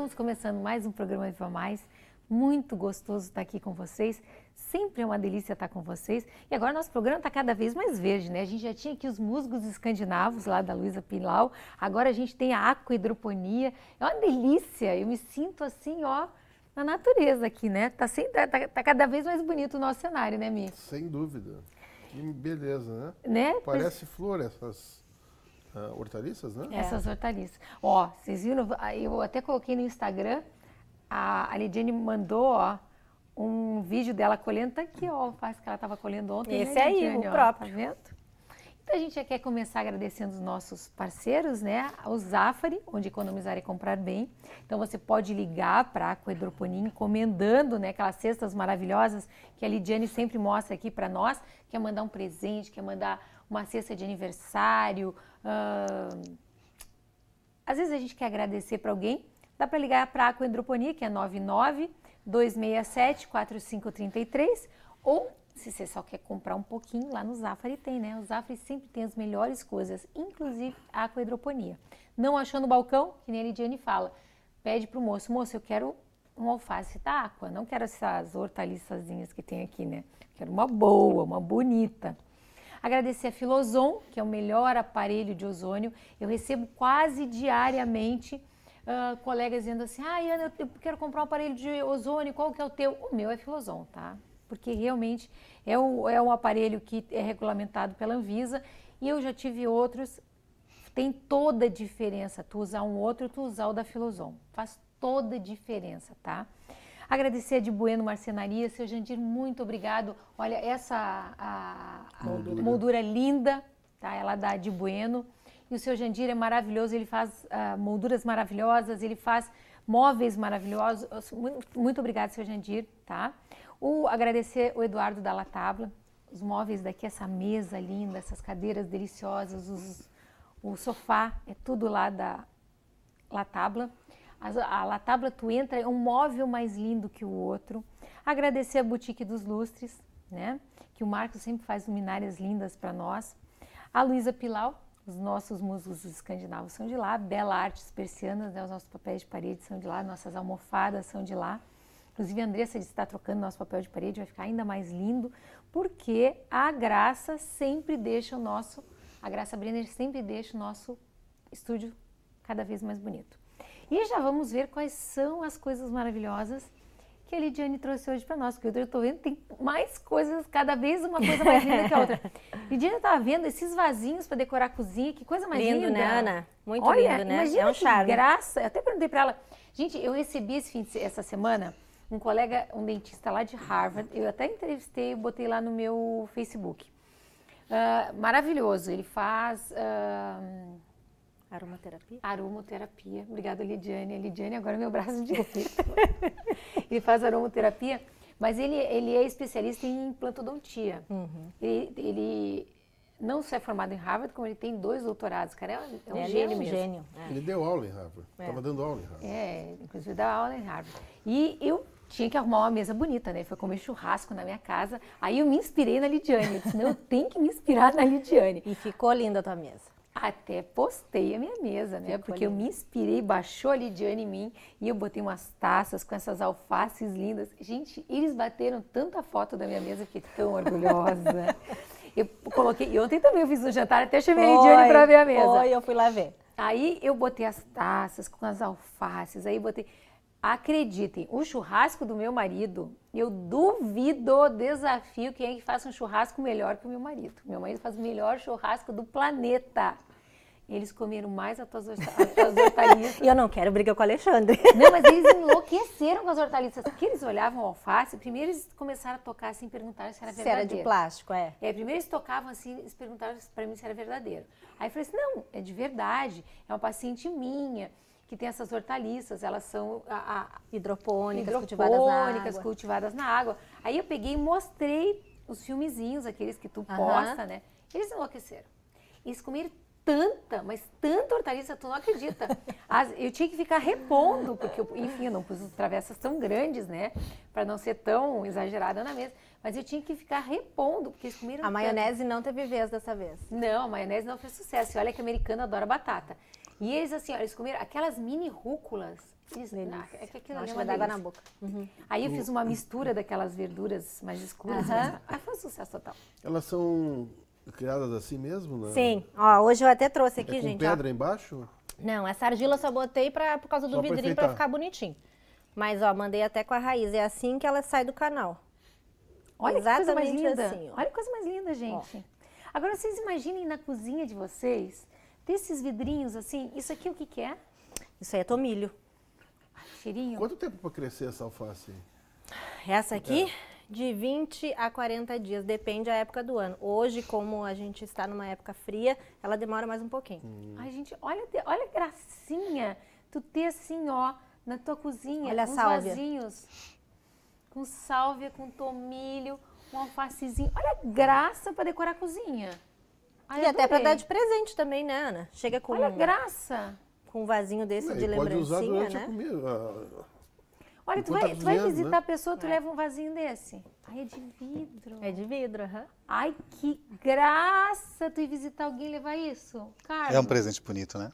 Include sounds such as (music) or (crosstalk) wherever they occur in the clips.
Estamos começando mais um programa Viva Mais. Muito gostoso estar aqui com vocês. Sempre é uma delícia estar com vocês. E agora nosso programa está cada vez mais verde, né? A gente já tinha aqui os musgos escandinavos lá da Luísa Pilau. Agora a gente tem a hidroponia. É uma delícia. Eu me sinto assim, ó, na natureza aqui, né? Está tá, tá, tá cada vez mais bonito o nosso cenário, né, Mi? Sem dúvida. Que beleza, né? né? Parece flor essas uh, hortaliças, né? Essas é. hortaliças. Ó, vocês viram? Eu até coloquei no Instagram, a, a Lidiane mandou, ó, um vídeo dela colhendo, tá aqui, ó, o que ela estava colhendo ontem. Esse né, aí, Lidiane, o ó, próprio. Tá vendo? Então a gente já quer começar agradecendo os nossos parceiros, né? O Zafari, onde economizar e comprar bem. Então você pode ligar para a Aquedroponia encomendando, né, aquelas cestas maravilhosas que a Lidiane sempre mostra aqui para nós, quer mandar um presente, quer mandar uma cesta de aniversário. às vezes a gente quer agradecer para alguém, dá para ligar para a Aquendroponia, que é 99 267 4533, ou se você só quer comprar um pouquinho, lá no Zafari tem, né? O Zafari sempre tem as melhores coisas, inclusive a aquedroponia. Não achou no balcão, que nem a Lidiane fala, pede para o moço, moço, eu quero um alface da Aqua, não quero essas hortaliçazinhas que tem aqui, né? Quero uma boa, uma bonita. Agradecer a Filozon, que é o melhor aparelho de ozônio. Eu recebo quase diariamente uh, colegas dizendo assim, ah, Ana, eu quero comprar um aparelho de ozônio, qual que é o teu? O meu é Filozon, tá? Porque realmente é, o, é um aparelho que é regulamentado pela Anvisa e eu já tive outros, tem toda a diferença tu usar um outro e tu usar o da Filozon. Faz toda a diferença, tá? Agradecer a de Bueno Marcenaria, seu Jandir, muito obrigado. Olha, essa a, a moldura. moldura. linda, tá? Ela dá de Bueno. E o seu Jandir é maravilhoso, ele faz uh, molduras maravilhosas, ele faz móveis maravilhosos. Muito, muito obrigado, seu Jandir, tá? O, agradecer o Eduardo da Tabla, os móveis daqui, essa mesa linda, essas cadeiras deliciosas, os, o sofá, é tudo lá da La Tabla. A La Tabla Tu Entra é um móvel mais lindo que o outro. Agradecer a Boutique dos Lustres, né? Que o Marcos sempre faz luminárias lindas para nós. A Luísa Pilau, os nossos músicos escandinavos são de lá. Bela Artes Persianas, né? Os nossos papéis de parede são de lá. Nossas almofadas são de lá. Inclusive, a Andressa está trocando nosso papel de parede, vai ficar ainda mais lindo, porque a graça sempre deixa o nosso, a Graça Brenner sempre deixa o nosso estúdio cada vez mais bonito. E já vamos ver quais são as coisas maravilhosas que a Lidiane trouxe hoje para nós, porque eu estou vendo tem mais coisas, cada vez uma coisa mais linda que a outra. (laughs) Lidiane estava vendo esses vasinhos para decorar a cozinha, que coisa mais lindo, linda. Lindo, né, Ana? Muito Olha, lindo, né? Imagina é um que charme. graça. Eu até perguntei para ela, gente, eu recebi esse fim de, essa semana um colega, um dentista lá de Harvard, eu até entrevistei, botei lá no meu Facebook. Uh, maravilhoso, ele faz. Uh, Aromaterapia? Aromaterapia. Obrigada, Lidiane. A Lidiane agora é meu braço direito. (laughs) ele faz aromaterapia, mas ele, ele é especialista em implantodontia. Uhum. Ele, ele, não só é formado em Harvard, como ele tem dois doutorados. Cara, é um, é é gênio é um mesmo. Gênio. É. Ele deu aula em Harvard. Estava é. dando aula em Harvard. É, inclusive dá aula em Harvard. E eu tinha que arrumar uma mesa bonita, né? Foi comer churrasco na minha casa. Aí eu me inspirei na Lidiane. Eu disse, não, eu tenho que me inspirar na Lidiane. E ficou linda a tua mesa. Até postei a minha mesa, né? Porque eu me inspirei, baixou a Lidiane em mim e eu botei umas taças com essas alfaces lindas. Gente, eles bateram tanta foto da minha mesa, fiquei tão orgulhosa. (laughs) eu coloquei, e ontem também eu fiz um jantar, até chamei foi, a Diane pra ver a mesa. Foi, eu fui lá ver. Aí eu botei as taças com as alfaces, aí botei. Acreditem, o churrasco do meu marido, eu duvido, desafio quem é que faça um churrasco melhor que o meu marido. Meu marido faz o melhor churrasco do planeta. Eles comeram mais as tuas, hortaliças. (laughs) eu não quero brigar com o Alexandre. Não, mas eles enlouqueceram com as hortaliças. Porque eles olhavam o alface, primeiro eles começaram a tocar assim, perguntaram se era verdadeiro. Se era de plástico, é. É, primeiro eles tocavam assim, eles perguntaram para mim se era verdadeiro. Aí eu falei assim, não, é de verdade, é uma paciente minha que tem essas hortaliças, elas são a, a hidropônicas, hidropônicas cultivadas, na cultivadas, na água. Aí eu peguei e mostrei os filmezinhos, aqueles que tu uhum. posta, né? Eles enlouqueceram. Eles comeram tanta, mas tanta hortaliça, tu não acredita. (laughs) As, eu tinha que ficar repondo, porque, eu, enfim, eu não pus travessas tão grandes, né? Para não ser tão exagerada na mesa. Mas eu tinha que ficar repondo, porque eles comeram. A tanto. maionese não teve vez dessa vez. Não, a maionese não fez sucesso. E olha que americano adora batata. E eles, assim, ó, eles comeram aquelas mini rúculas. Eles, na, ah, é que aquilo ali é uma água na boca. Uhum. Aí eu fiz uma mistura daquelas verduras mais escuras. Uhum. foi um sucesso total. Elas são criadas assim mesmo, né? Sim. Ó, hoje eu até trouxe é aqui, é com gente. pedra ó. embaixo? Não, essa argila eu só botei pra, por causa do só vidrinho para ficar bonitinho. Mas, ó, mandei até com a raiz. É assim que ela sai do canal. Olha Exatamente que coisa mais linda. Assim, Olha que coisa mais linda, gente. Ó. Agora, vocês imaginem na cozinha de vocês desses vidrinhos assim, isso aqui o que, que é? Isso aí é tomilho. Cheirinho. Quanto tempo para crescer essa alface? Essa aqui? É. De 20 a 40 dias, depende da época do ano. Hoje, como a gente está numa época fria, ela demora mais um pouquinho. Hum. Ai, gente, olha, olha gracinha tu ter assim, ó, na tua cozinha, olha uns vasinhos com sálvia, com tomilho, um alfacezinho. Olha a graça para decorar a cozinha. Ah, e até para dar de presente também, né, Ana? Chega com. Olha um, graça! Com um vasinho desse de lembrancinha, pode usar né? A comida. Olha, tu vai, tá tu vai, visitar né? a pessoa, tu é. leva um vasinho desse. Ai, é de vidro. É de vidro, aham. Uhum. Ai, que graça tu ir visitar alguém e levar isso. Carlos. É um presente bonito, né?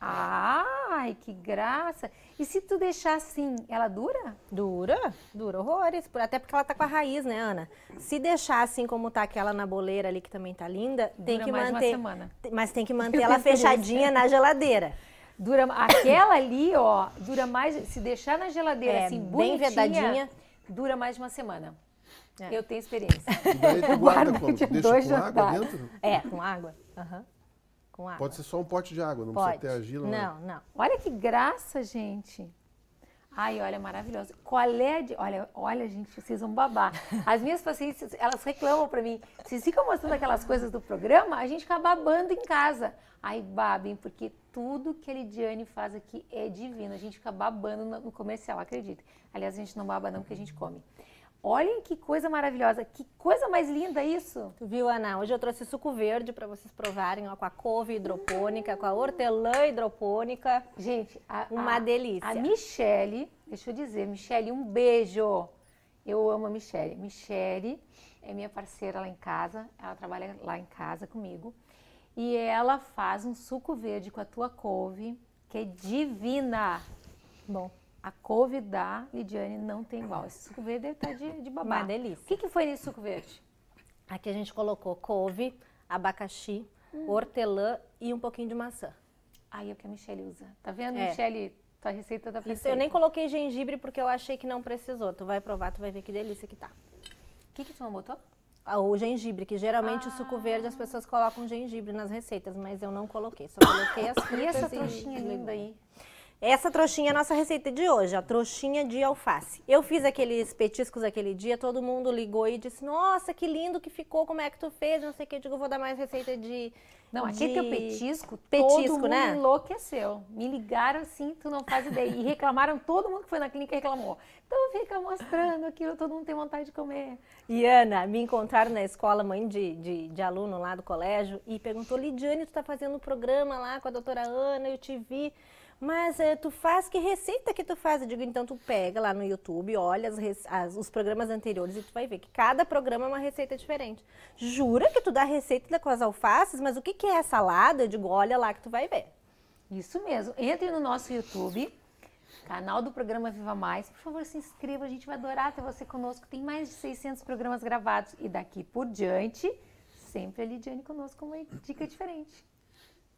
Ai, que graça. E se tu deixar assim, ela dura? Dura, dura horrores. Até porque ela tá com a raiz, né, Ana? Se deixar assim como tá aquela na boleira ali, que também tá linda, dura tem que mais manter. Uma semana. Mas tem que (laughs) manter Eu ela fechadinha na geladeira. Dura, aquela ali, ó, dura mais. Se deixar na geladeira é, assim, bem vedadinha, dura mais de uma semana. É. Eu tenho experiência. daí tu (laughs) guarda como? Deixa com água dentro? É, com água. Uhum com água. Pode ser só um pote de água, não Pode. precisa ter argila. Não, né? não, não. Olha que graça, gente. Ai, olha, maravilhoso. Qual é de... Olha, olha, gente, vocês vão babar. As minhas pacientes, elas reclamam para mim. Vocês ficam mostrando aquelas coisas do programa, a gente fica babando em casa. Ai, babem, porque tudo que a Lidiane faz aqui é divino. A gente fica babando no comercial, acredita. Aliás, a gente não baba não, porque a gente come. Olhem que coisa maravilhosa, que coisa mais linda isso. Tu viu, Ana? Hoje eu trouxe suco verde para vocês provarem, ó, com a couve hidropônica, com a hortelã hidropônica. Gente, a, uma a, delícia. A Michele, deixa eu dizer, Michele, um beijo. Eu amo a Michele. Michele é minha parceira lá em casa, ela trabalha lá em casa comigo. E ela faz um suco verde com a tua couve, que é divina. Bom. A couve da Lidiane não tem igual. Esse suco verde deve estar tá de, de babá. Uma delícia. O que, que foi nesse suco verde? Aqui a gente colocou couve, abacaxi, hum. hortelã e um pouquinho de maçã. Aí é o que a Michelle usa. Tá vendo, é. Michelle? Tua receita da tá pessoa. eu nem coloquei gengibre porque eu achei que não precisou. Tu vai provar, tu vai ver que delícia que tá. O que que tu não botou? Ah, o gengibre, que geralmente ah. o suco ah. verde as pessoas colocam gengibre nas receitas, mas eu não coloquei, só coloquei as (coughs) frutas e essa trouxinha linda aí. Essa trouxinha é a nossa receita de hoje, a trouxinha de alface. Eu fiz aqueles petiscos aquele dia, todo mundo ligou e disse, nossa, que lindo que ficou, como é que tu fez, não sei o que. Eu digo, vou dar mais receita de... Não, de... teu petisco, petisco todo mundo né? enlouqueceu. Me ligaram assim, tu não faz ideia. E reclamaram, todo mundo que foi na clínica reclamou. Então fica mostrando aquilo, todo mundo tem vontade de comer. E Ana, me encontraram na escola, mãe de, de, de aluno lá do colégio, e perguntou, Lidiane, tu tá fazendo um programa lá com a doutora Ana, eu te vi mas é, tu faz, que receita que tu faz? Eu digo, então tu pega lá no YouTube, olha as, as, os programas anteriores e tu vai ver que cada programa é uma receita diferente. Jura que tu dá receita com as alfaces, mas o que, que é salada? Eu digo, olha lá que tu vai ver. Isso mesmo. Entre no nosso YouTube, canal do programa Viva Mais. Por favor, se inscreva, a gente vai adorar ter você conosco. Tem mais de 600 programas gravados e daqui por diante, sempre a Lidiane conosco com uma dica diferente.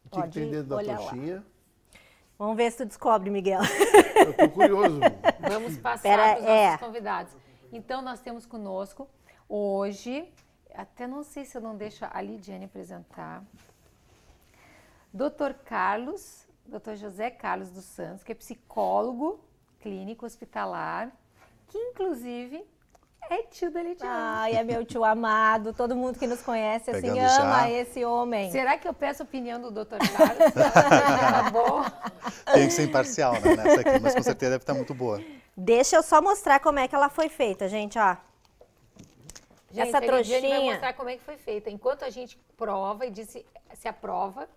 que, Pode dentro da coxinha. Lá. Vamos ver se tu descobre, Miguel. Eu tô curioso. Vamos passar Pera, para os é. convidados. Então, nós temos conosco hoje, até não sei se eu não deixo a Lidiane apresentar, Dr. Carlos, Dr. José Carlos dos Santos, que é psicólogo clínico hospitalar, que inclusive é tio da Lidiane. Ai, é meu tio amado. Todo mundo que nos conhece assim Pegando ama esse homem. Será que eu peço opinião do Dr. Carlos? tá (laughs) bom. Tem que ser imparcial, né, nessa aqui, mas com certeza deve estar muito boa. Deixa eu só mostrar como é que ela foi feita, gente, ó. Gente, Essa a Gente vai mostrar como é que foi feita. Enquanto a gente prova e disse se aprova,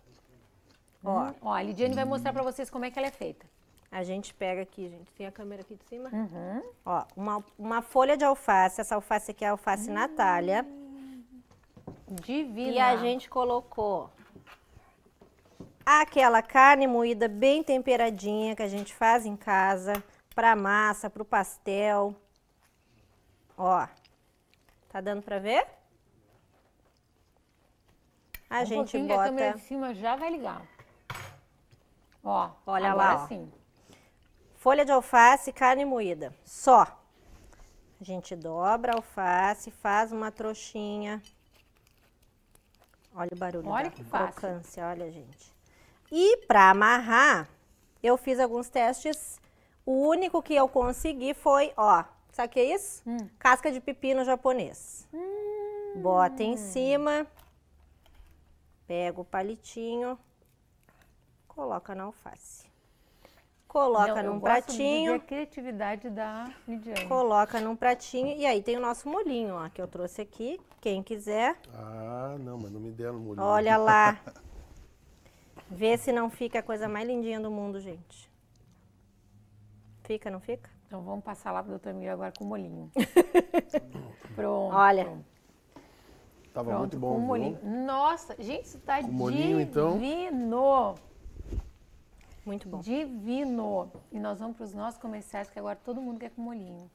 ó, hum. ó a Lidiane hum. vai mostrar para vocês como é que ela é feita. A gente pega aqui, gente. Tem a câmera aqui de cima? Uhum. Ó, uma, uma folha de alface. Essa alface aqui é a alface hum. Natália. Divina. E a gente colocou aquela carne moída bem temperadinha que a gente faz em casa para massa, para o pastel. Ó, tá dando para ver? A um gente bota. A câmera de cima já vai ligar. Ó, olha lá. Ó. Sim folha de alface, carne moída, só. A gente dobra a alface, faz uma trouxinha. Olha o barulho olha que crocância, olha, gente. E para amarrar, eu fiz alguns testes. O único que eu consegui foi, ó, sabe o que é isso? Hum. Casca de pepino japonês. Hum. Bota em cima, pega o palitinho, coloca na alface coloca não, num pratinho. a criatividade da Lidiane. Coloca num pratinho e aí tem o nosso molinho, ó, que eu trouxe aqui, quem quiser. Ah, não, mas não me deram molinho. Olha lá. (laughs) Vê se não fica a coisa mais lindinha do mundo, gente. Fica, não fica? Então vamos passar lá pro doutor Miguel agora com o molinho. (laughs) Pronto. Olha. Tava Pronto, muito bom. Com o molinho. Nossa, gente, isso tá com então? divino. então. Muito bom. Divino. E nós vamos para os nossos comerciais, que agora todo mundo quer com molhinho.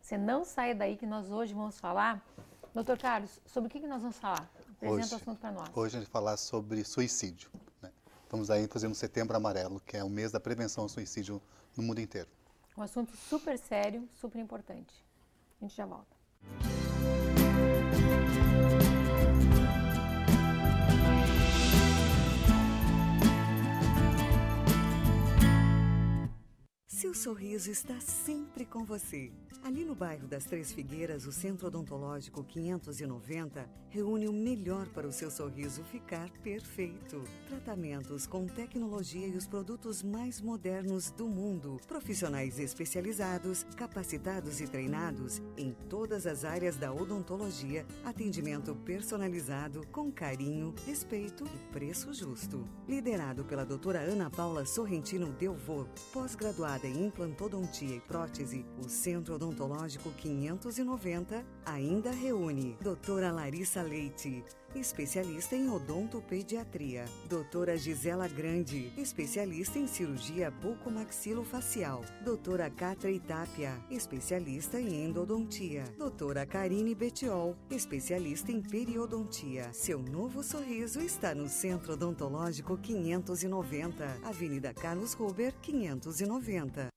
Você não sai daí que nós hoje vamos falar. Doutor Carlos, sobre o que, que nós vamos falar? Apresenta hoje, o assunto para nós. Hoje a gente vai falar sobre suicídio. Né? Estamos aí, fazendo Setembro Amarelo, que é o mês da prevenção ao suicídio no mundo inteiro. Um assunto super sério, super importante. A gente já volta. Seu sorriso está sempre com você. Ali no bairro das Três Figueiras, o Centro Odontológico 590 reúne o melhor para o seu sorriso ficar perfeito. Tratamentos com tecnologia e os produtos mais modernos do mundo. Profissionais especializados, capacitados e treinados em todas as áreas da odontologia. Atendimento personalizado, com carinho, respeito e preço justo. Liderado pela doutora Ana Paula Sorrentino Delvaux, pós-graduada implantodontia e prótese, o Centro Odontológico 590 ainda reúne Doutora Larissa Leite, especialista em odontopediatria. Doutora Gisela Grande, especialista em cirurgia bucomaxilofacial. Doutora Catra Itápia, especialista em endodontia. Doutora Karine Betiol, especialista em periodontia. Seu novo sorriso está no Centro Odontológico 590, Avenida Carlos Ruber, 590.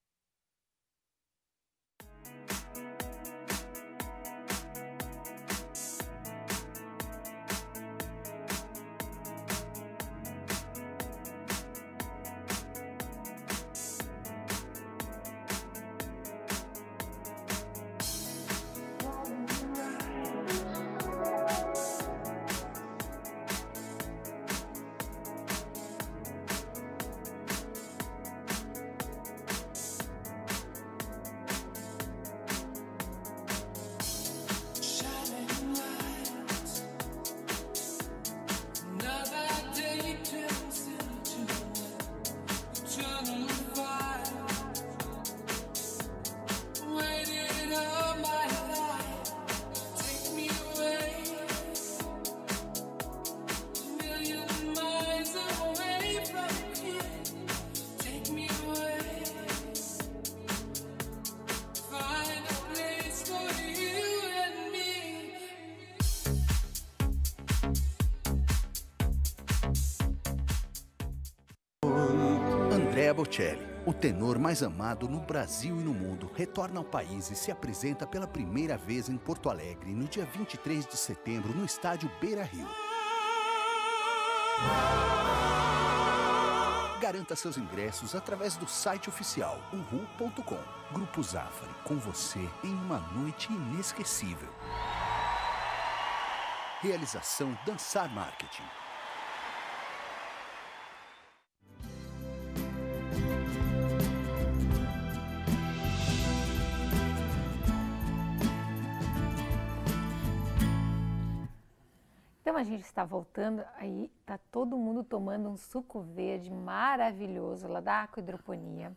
mais amado no Brasil e no mundo, retorna ao país e se apresenta pela primeira vez em Porto Alegre no dia 23 de setembro no estádio Beira Rio. Garanta seus ingressos através do site oficial uhu.com. Grupo Zafari, com você em uma noite inesquecível. Realização Dançar Marketing. Como a gente está voltando, aí tá todo mundo tomando um suco verde maravilhoso lá da Hidroponia.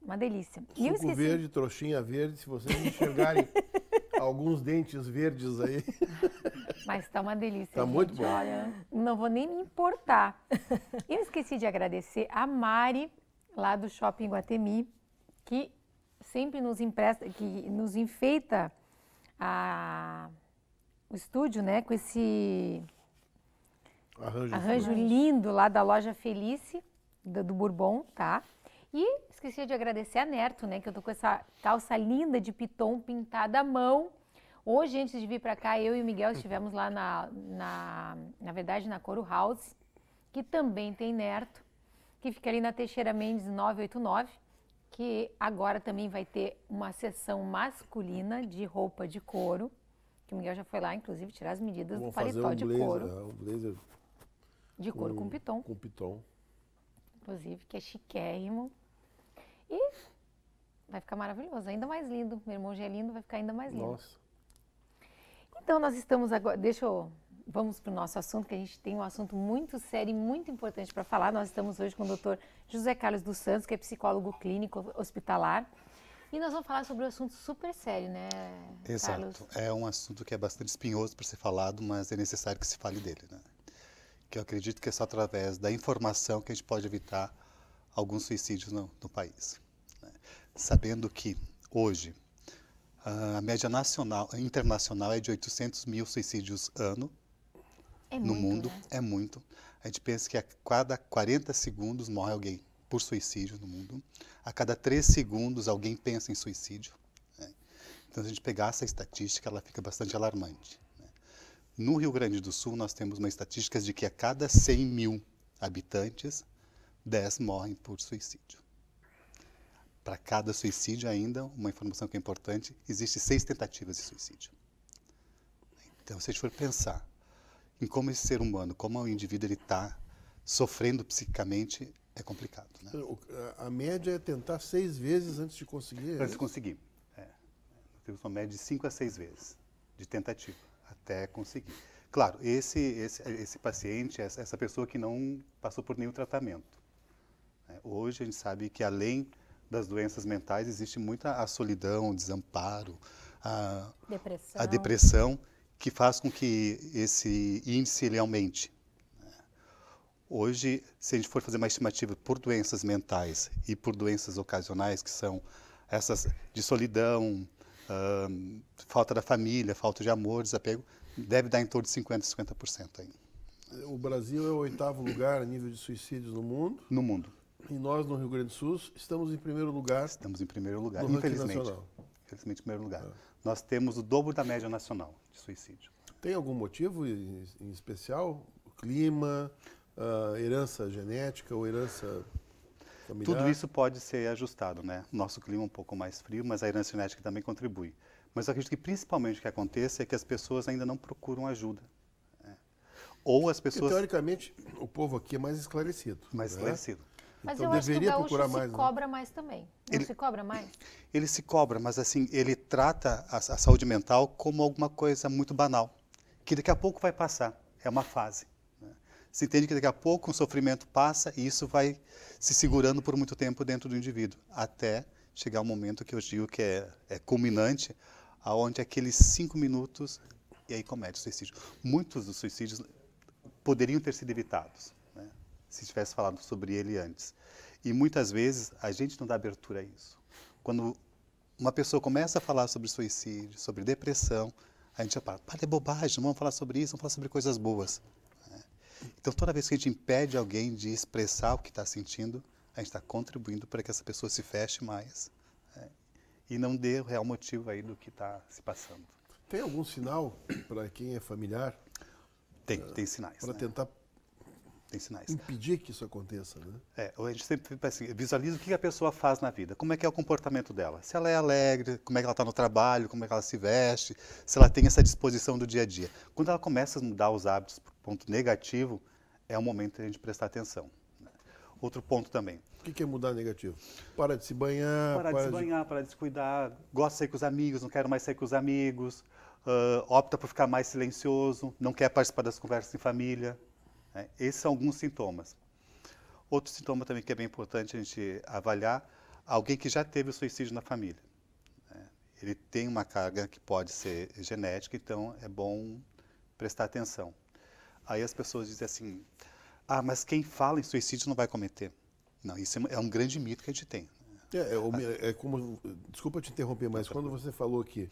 Uma delícia. Suco esqueci... verde, trouxinha verde, se vocês enxergarem (laughs) alguns dentes verdes aí. Mas tá uma delícia. Tá gente. muito bom. Olha, não vou nem me importar. Eu esqueci de agradecer a Mari, lá do Shopping Guatemi, que sempre nos empresta, que nos enfeita a o estúdio, né, com esse arranjo, arranjo lindo lá da loja Felice, do, do Bourbon, tá? E esqueci de agradecer a Nerto, né, que eu tô com essa calça linda de piton pintada à mão. Hoje, antes de vir para cá, eu e o Miguel estivemos lá na, na, na verdade, na Coro House, que também tem Nerto, que fica ali na Teixeira Mendes 989, que agora também vai ter uma seção masculina de roupa de couro que o Miguel já foi lá, inclusive, tirar as medidas do paletó um de blazer, couro. É, um blazer. De couro com, com piton. Com piton. Inclusive, que é chiquérrimo. E vai ficar maravilhoso, ainda mais lindo. Meu irmão já é lindo, vai ficar ainda mais lindo. Nossa. Então, nós estamos agora. Deixa eu. Vamos para o nosso assunto, que a gente tem um assunto muito sério e muito importante para falar. Nós estamos hoje com o doutor José Carlos dos Santos, que é psicólogo clínico hospitalar e nós vamos falar sobre um assunto super sério, né? Exato. Carlos? É um assunto que é bastante espinhoso para ser falado, mas é necessário que se fale dele, né? Que eu acredito que é só através da informação que a gente pode evitar alguns suicídios no, no país. Né? Sabendo que hoje ah, a média nacional, internacional é de 800 mil suicídios ano é no muito, mundo, né? é muito. A gente pensa que a cada 40 segundos morre alguém por suicídio no mundo. A cada três segundos alguém pensa em suicídio. Né? Então, se a gente pegar essa estatística, ela fica bastante alarmante. Né? No Rio Grande do Sul, nós temos uma estatística de que a cada 100 mil habitantes, 10 morrem por suicídio. Para cada suicídio, ainda, uma informação que é importante, existe seis tentativas de suicídio. Então, se a gente for pensar em como esse ser humano, como o indivíduo ele está sofrendo psicamente, é complicado. Né? A média é tentar seis vezes antes de conseguir. É antes de conseguir. É. Temos uma média de cinco a seis vezes de tentativa até conseguir. Claro, esse, esse, esse paciente, essa, essa pessoa que não passou por nenhum tratamento. Né? Hoje a gente sabe que além das doenças mentais existe muita a solidão, o desamparo, a depressão. a depressão, que faz com que esse índice ele aumente. Hoje, se a gente for fazer uma estimativa por doenças mentais e por doenças ocasionais, que são essas de solidão, falta da família, falta de amor, desapego, deve dar em torno de 50% a 50% aí. O Brasil é o oitavo lugar a nível de suicídios no mundo. No mundo. E nós, no Rio Grande do Sul, estamos em primeiro lugar. Estamos em primeiro lugar, infelizmente. Infelizmente, em primeiro lugar. É. Nós temos o dobro da média nacional de suicídio. Tem algum motivo em especial? O clima? uh, herança genética ou herança familiar? Tudo isso pode ser ajustado, né? Nosso clima é um pouco mais frio, mas a herança genética também contribui. Mas eu acredito que principalmente o que acontece é que as pessoas ainda não procuram ajuda. Né? Ou as pessoas. Porque, teoricamente, o povo aqui é mais esclarecido. Mais né? esclarecido. Mas então, eu deveria acho que o gaúcho mais, se né? cobra mais também. Ele, se cobra mais? Ele se cobra, mas assim, ele trata a, a saúde mental como alguma coisa muito banal, que daqui a pouco vai passar. É uma fase se entende que daqui a pouco um sofrimento passa e isso vai se segurando por muito tempo dentro do indivíduo, até chegar o um momento que eu digo que é, é culminante, aonde aqueles cinco minutos e aí comete o suicídio. Muitos dos suicídios poderiam ter sido evitados, né? se tivesse falado sobre ele antes. E muitas vezes a gente não dá abertura a isso. Quando uma pessoa começa a falar sobre suicídio, sobre depressão, a gente já para, para de bobagem, vamos falar sobre isso, vamos falar sobre coisas boas. Então, toda vez que a gente impede alguém de expressar o que está sentindo, a gente está contribuindo para que essa pessoa se feche mais né? e não dê o real motivo aí do que está se passando. Tem algum sinal para quem é familiar? Tem, uh, tem sinais. Para né? tentar tem sinais. Impedir que isso aconteça, né? É, a gente sempre assim, visualiza o que a pessoa faz na vida, como é que é o comportamento dela. Se ela é alegre, como é que ela está no trabalho, como é que ela se veste, se ela tem essa disposição do dia a dia. Quando ela começa a mudar os hábitos, ponto negativo é o momento de a gente prestar atenção. Né? Outro ponto também. O que, é mudar negativo? Para de se banhar. Para, para de se banhar, para de se cuidar. Gosta de sair com os amigos, não quero mais sair com os amigos. Uh, opta por ficar mais silencioso, não quer participar das conversas em família. Né? Esses são alguns sintomas. Outro sintoma também que é bem importante a gente avaliar, alguém que já teve o suicídio na família. Né? Ele tem uma carga que pode ser genética, então é bom prestar atenção. Aí as pessoas dizem assim: ah, mas quem fala em suicídio não vai cometer. Não, isso é um é grande mito que a gente tem. É, é, é como. Desculpa te interromper, mas quando você falou que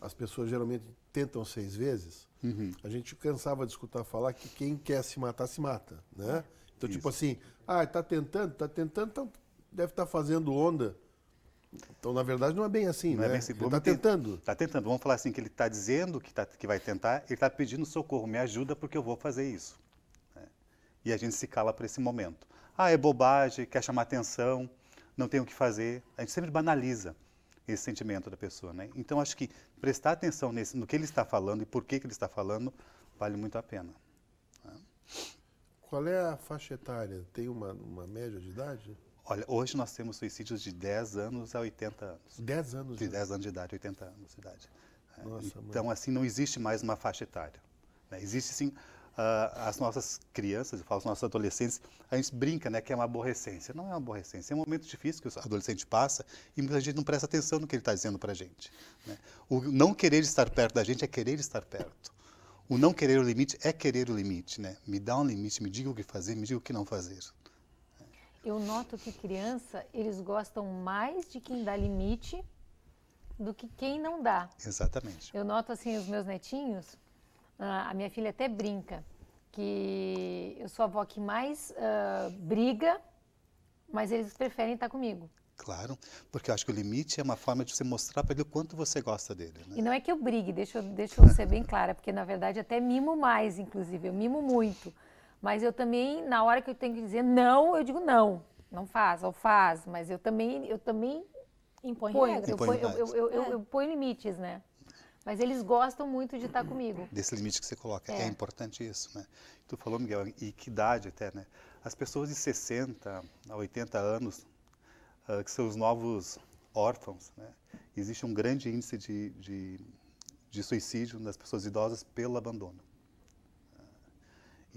as pessoas geralmente tentam seis vezes, uhum. a gente cansava de escutar falar que quem quer se matar, se mata, né? Então, tipo isso. tipo assim, ah, tá tentando, tá tentando, então deve estar tá fazendo onda então, na verdade, não é bem assim, não é né? É bem assim. Ele está tentando. Está tentando. Vamos falar assim, que ele está dizendo que, tá, que vai tentar, ele está pedindo socorro, me ajuda porque eu vou fazer isso. É. E a gente se cala para esse momento. Ah, é bobagem, quer chamar atenção, não tem o que fazer. A gente sempre banaliza esse sentimento da pessoa, né? Então, acho que prestar atenção nesse, no que ele está falando e por que, que ele está falando vale muito a pena. Né? Qual é a faixa etária? Tem uma, uma média de idade? Olha, hoje nós temos suicídios de 10 anos a 80 anos. 10 anos? De 10 né? anos de idade, 80 anos de idade. É, Nossa, então, mãe. assim, não existe mais uma faixa etária. Né? Existe, sim, ah, as nossas crianças, os nossos adolescentes, a gente brinca né, que é uma aborrecência. Não é uma aborrecência, é um momento difícil que o adolescente passa e muita gente não presta atenção no que ele está dizendo para a gente. Né? O não querer estar perto da gente é querer estar perto. O não querer o limite é querer o limite. Né? Me dá um limite, me diga o que fazer, me diga o que não fazer eu noto que criança, eles gostam mais de quem dá limite do que quem não dá. Exatamente. Eu noto assim os meus netinhos, ah, a minha filha até brinca que eu sou a avó que mais uh, briga, mas eles preferem estar comigo. Claro, porque eu acho que o limite é uma forma de você mostrar para ele o quanto você gosta dele. Né? E não é que eu brigue, deixa eu, deixa eu ser bem clara, porque na verdade até mimo mais, inclusive, eu mimo muito. Mas eu também, na hora que eu tenho que dizer não, eu digo não, não faz, ou faz. Mas eu também, eu também impõe ponho, regras. Eu, ponho, eu, eu, eu, é. eu ponho limites, né? Mas eles gostam muito de estar comigo. Desse limite que você coloca. É, é importante isso, né? Tu falou, Miguel, e que idade até, né? As pessoas de 60 a 80 anos, uh, que são os novos órfãos, né? Existe um grande índice de, de, de suicídio nas pessoas idosas pelo abandono.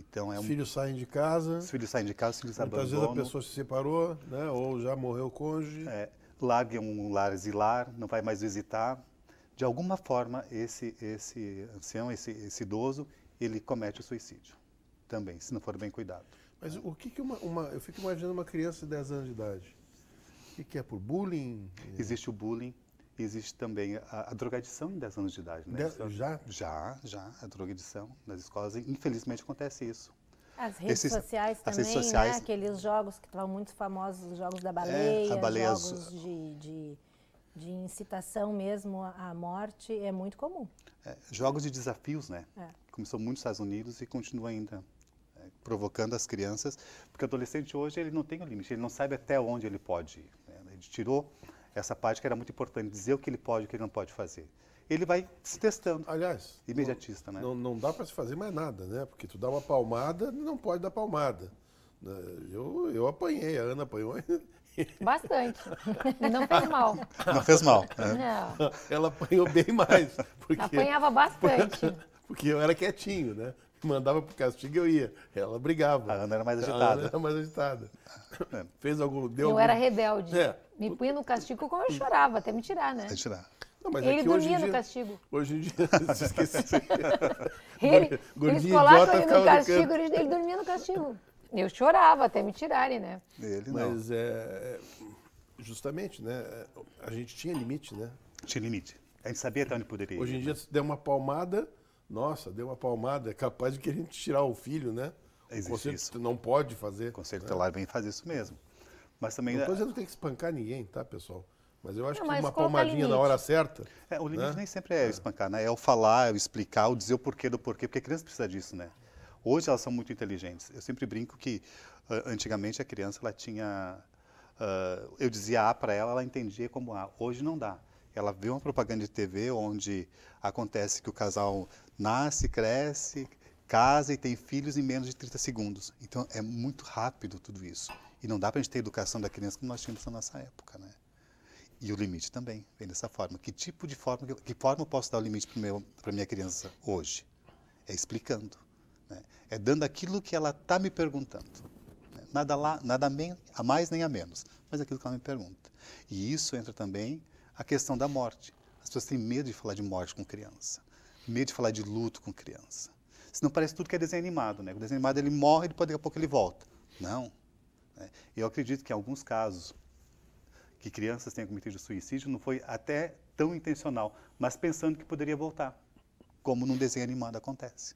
Então é um... Os filhos saem de casa. Os filhos saem de casa, os filhos muitas abandonam. Muitas vezes a pessoa se separou, né? ou já morreu o cônjuge. É, larga um lar exilar, não vai mais visitar. De alguma forma, esse, esse ancião, esse, esse idoso, ele comete o suicídio também, se não for bem cuidado. Mas o que, que uma, uma, Eu fico imaginando uma criança de 10 anos de idade. O que, que é por bullying? Existe o bullying, existe também a, a drogadição em 10 anos de idade, né? De, então, já? Já, já, a drogadição nas escolas, infelizmente acontece isso. As redes Esses, sociais as também, redes né? sociais, né? Aqueles jogos que estavam muito famosos, os jogos da é, baleia, é, baleia jogos as... de, de, de, incitação mesmo à morte, é muito comum. É, jogos de desafios, né? É. Começou muito nos Estados Unidos e continua ainda é, provocando as crianças, porque o adolescente hoje ele não tem o limite, ele não sabe até onde ele pode ir. Né? Ele tirou essa parte que era muito importante, dizer o que ele pode e o que ele não pode fazer. Ele vai se testando. Aliás, imediatista, não, né? Não, não dá para se fazer mais nada, né? Porque tu dá uma palmada, não pode dar palmada. Né? Eu, eu apanhei, a Ana apanhou. (laughs) Bastante. Não fez mal. Não fez mal. Né? Não. Ela apanhou bem mais. Porque, Apanhava bastante. (laughs) Porque eu era quietinho, né? (laughs) mandava pro castigo eu ia. Ela brigava. A Ana era mais agitada. A Ana era mais agitada. Fez algum. Deu eu algum... era rebelde. É. Me punha no castigo como eu chorava, até me tirar, né? Até tirar. Não, mas é ele é dormia no dia, castigo. Hoje em dia, (laughs) se esqueci. ele, eles ele no castigo, ele, ele dormia no castigo. Eu chorava até me tirarem, né? Ele não. Mas é, é, justamente, né? A gente tinha limite, né? Tinha limite. A gente sabia até onde poderia ir. Hoje em dia, né? se der uma palmada, nossa, deu uma palmada, é capaz de querer tirar o filho, né? Existe é o conselho isso. não pode fazer. O conselho né? tutelar né? vem fazer isso mesmo. Mas também. É não estou não tem que espancar ninguém, tá, pessoal? Mas eu acho não, que uma palmadinha na hora certa. É, o limite né? nem sempre é, é, espancar, né? É o falar, é o explicar, o dizer o porquê do porquê, porque a criança precisa disso, né? Hoje elas são muito inteligentes. Eu sempre brinco que ah, antigamente a criança ela tinha. Uh, eu dizia A para ela, ela entendia como A. Hoje não dá. Ela vê uma propaganda de TV onde acontece que o casal nasce, cresce, casa e tem filhos em menos de 30 segundos. Então é muito rápido tudo isso. E não dá para a gente ter a educação da criança como nós tínhamos na nossa época, né? E o limite também vem dessa forma. Que tipo de forma, que forma eu posso dar o limite para minha criança hoje? É explicando, né? é dando aquilo que ela está me perguntando. Né? Nada lá, nada a mais nem a menos, mas aquilo que ela me pergunta. E isso entra também a questão da morte. As pessoas têm medo de falar de morte com criança medo de falar de luto com criança. Senão parece tudo que é desenho animado, né? O desenho animado ele morre e depois daqui a pouco ele volta. Não. Né? Eu acredito que em alguns casos que crianças tenham cometido suicídio não foi até tão intencional, mas pensando que poderia voltar, como num desenho animado acontece.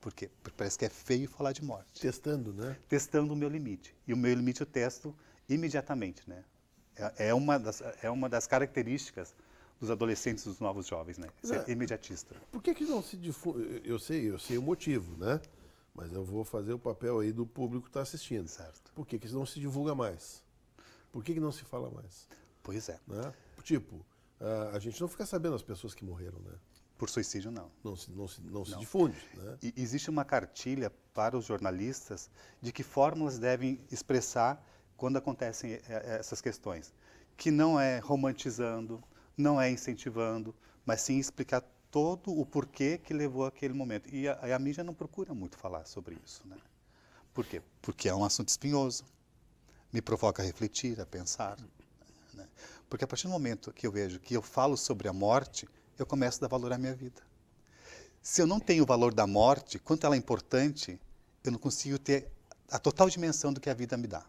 Por quê? Porque parece que é feio falar de morte. Testando, né? Testando o meu limite. E o meu limite eu testo imediatamente, né? É, é uma das, é uma das características dos adolescentes dos novos jovens, né? Ser é. Né? imediatista. Por que, que não se difunde? Eu sei, eu sei o motivo, né? Mas eu vou fazer o papel aí do público que está assistindo. Certo. Por que, que não se divulga mais? Por que, que não se fala mais? Pois é. Né? Tipo, a gente não fica sabendo as pessoas que morreram, né? Por suicídio, não. Não se, não se, não, não. se difunde. Né? E existe uma cartilha para os jornalistas de que fórmulas devem expressar quando acontecem é, é, essas questões. Que não é romantizando, não é incentivando, mas sim explicar todo o porquê que levou aquele momento. E a, a mídia não procura muito falar sobre isso. Né? Por quê? Porque é um assunto espinhoso, me provoca a refletir, a pensar. Né? Porque a partir do momento que eu vejo que eu falo sobre a morte, eu começo a dar valor à minha vida. Se eu não tenho o valor da morte, quanto ela é importante, eu não consigo ter a total dimensão do que a vida me dá.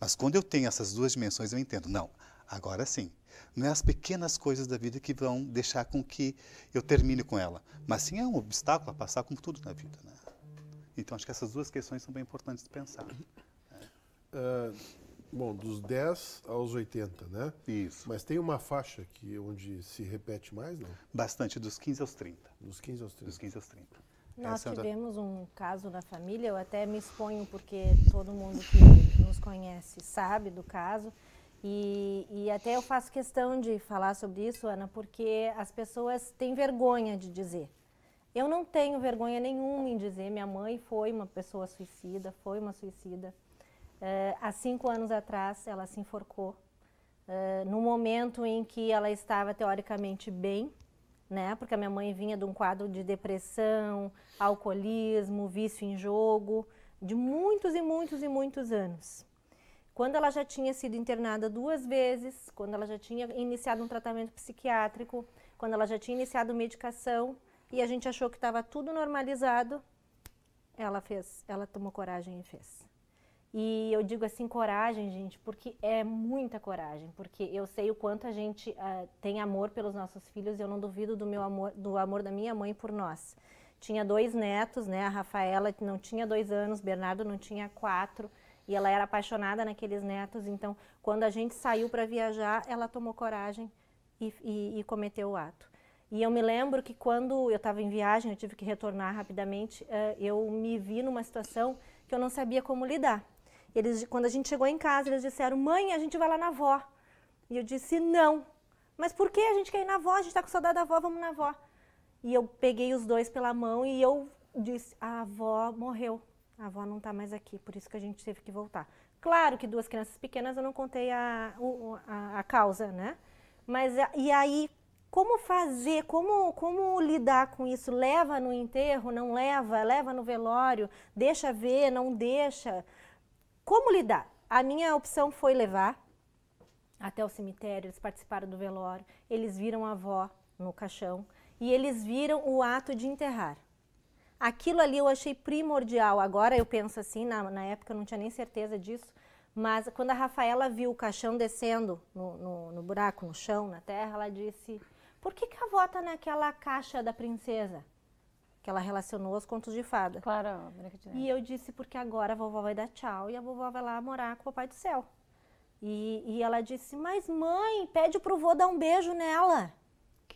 Mas quando eu tenho essas duas dimensões, eu entendo. Não, agora sim, não é as pequenas coisas da vida que vão deixar com que eu termine com ela, mas sim é um obstáculo a passar com tudo na vida. Né? Então acho que essas duas questões são bem importantes de pensar. Uh, bom, dos 10 aos 80, né? Isso. Mas tem uma faixa que onde se repete mais, não? Bastante, dos 15 aos 30. Dos 15 aos 30. Dos 15 aos 30. Nós é tivemos um caso na família, eu até me exponho porque todo mundo que nos conhece sabe do caso. E, e, até eu faço questão de falar sobre isso, Ana, porque as pessoas têm vergonha de dizer. Eu não tenho vergonha nenhuma em dizer minha mãe foi uma pessoa suicida, foi uma suicida. Eh, há cinco anos atrás ela se enforcou, eh, no momento em que ela estava teoricamente bem, né? Porque a minha mãe vinha de um quadro de depressão, alcoolismo, vício em jogo, de muitos e muitos e muitos anos quando ela já tinha sido internada duas vezes, quando ela já tinha iniciado um tratamento psiquiátrico, quando ela já tinha iniciado medicação e a gente achou que estava tudo normalizado, ela fez, ela tomou coragem e fez. E eu digo assim coragem, gente, porque é muita coragem, porque eu sei o quanto a gente uh, tem amor pelos nossos filhos e eu não duvido do meu amor, do amor da minha mãe por nós. Tinha dois netos, né? A Rafaela não tinha dois anos, Bernardo não tinha quatro. E ela era apaixonada naqueles netos, então quando a gente saiu para viajar, ela tomou coragem e, e, e, cometeu o ato. E eu me lembro que quando eu estava em viagem, eu tive que retornar rapidamente, uh, eu me vi numa situação que eu não sabia como lidar. Eles, quando a gente chegou em casa, eles disseram: Mãe, a gente vai lá na avó. E eu disse: Não. Mas por que a gente quer ir na avó? A gente está com saudade da avó, vamos na avó. E eu peguei os dois pela mão e eu disse: A avó morreu. A avó não está mais aqui, por isso que a gente teve que voltar. Claro que duas crianças pequenas eu não contei a, a, a causa, né? Mas e aí, como fazer, como, como lidar com isso? Leva no enterro, não leva? Leva no velório? Deixa ver, não deixa? Como lidar? A minha opção foi levar até o cemitério, eles participaram do velório, eles viram a avó no caixão e eles viram o ato de enterrar. Aquilo ali eu achei primordial. Agora eu penso assim, na, na época eu não tinha nem certeza disso, mas quando a Rafaela viu o caixão descendo no, no, no buraco, no chão, na terra, ela disse: Por que, que a avó tá naquela caixa da princesa? que ela relacionou aos contos de fada. Claro, E eu disse, porque agora a vovó vai dar tchau e a vovó vai lá morar com o papai do céu. E, e ela disse, mas mãe, pede pro vô dar um beijo nela.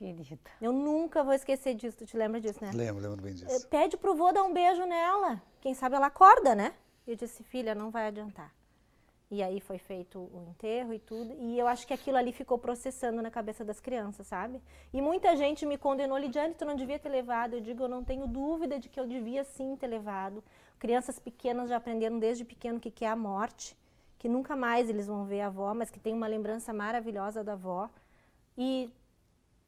Querida. Eu nunca vou esquecer disso. Tu te lembra disso, né? Lembro, lembro bem disso. Eh, pede pro vô dar um beijo nela. Quem sabe ela acorda, né? E eu disse, filha, não vai adiantar. E aí foi feito o enterro e tudo. E eu acho que aquilo ali ficou processando na cabeça das crianças, sabe? E muita gente me condenou, Lidiane, tu não devia ter levado. Eu digo, eu não tenho dúvida de que eu devia sim ter levado. Crianças pequenas já aprenderam desde pequeno o que é a morte, que nunca mais eles vão ver a avó, mas que tem uma lembrança maravilhosa da avó. E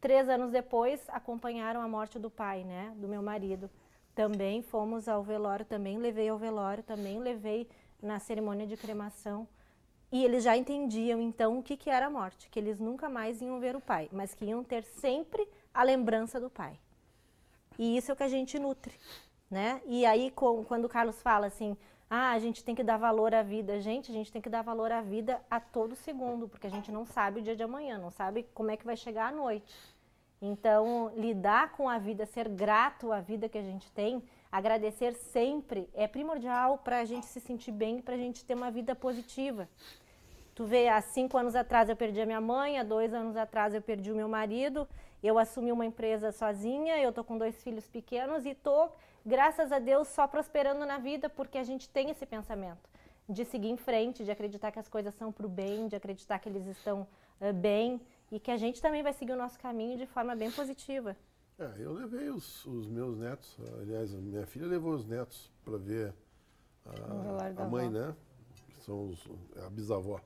Três anos depois, acompanharam a morte do pai, né, do meu marido. Também fomos ao velório, também levei ao velório, também levei na cerimônia de cremação. E eles já entendiam, então, o que, que era a morte, que eles nunca mais iam ver o pai, mas que iam ter sempre a lembrança do pai. E isso é o que a gente nutre, né? E aí, com, quando o Carlos fala assim, ah, a gente tem que dar valor à vida. Gente, a gente tem que dar valor à vida a todo segundo, porque a gente não sabe o dia de amanhã, não sabe como é que vai chegar a noite. Então, lidar com a vida, ser grato à vida que a gente tem, agradecer sempre é primordial para a gente se sentir bem, para a gente ter uma vida positiva. Tu vê, há cinco anos atrás eu perdi a minha mãe, há dois anos atrás eu perdi o meu marido, eu assumi uma empresa sozinha, eu tô com dois filhos pequenos e tô, graças a Deus, só prosperando na vida porque a gente tem esse pensamento de seguir em frente, de acreditar que as coisas são para o bem, de acreditar que eles estão uh, bem e que a gente também vai seguir o nosso caminho de forma bem positiva. É, eu levei os, os, meus netos, aliás, minha filha levou os netos para ver a, a mãe, avó. né? São os, a bisavó.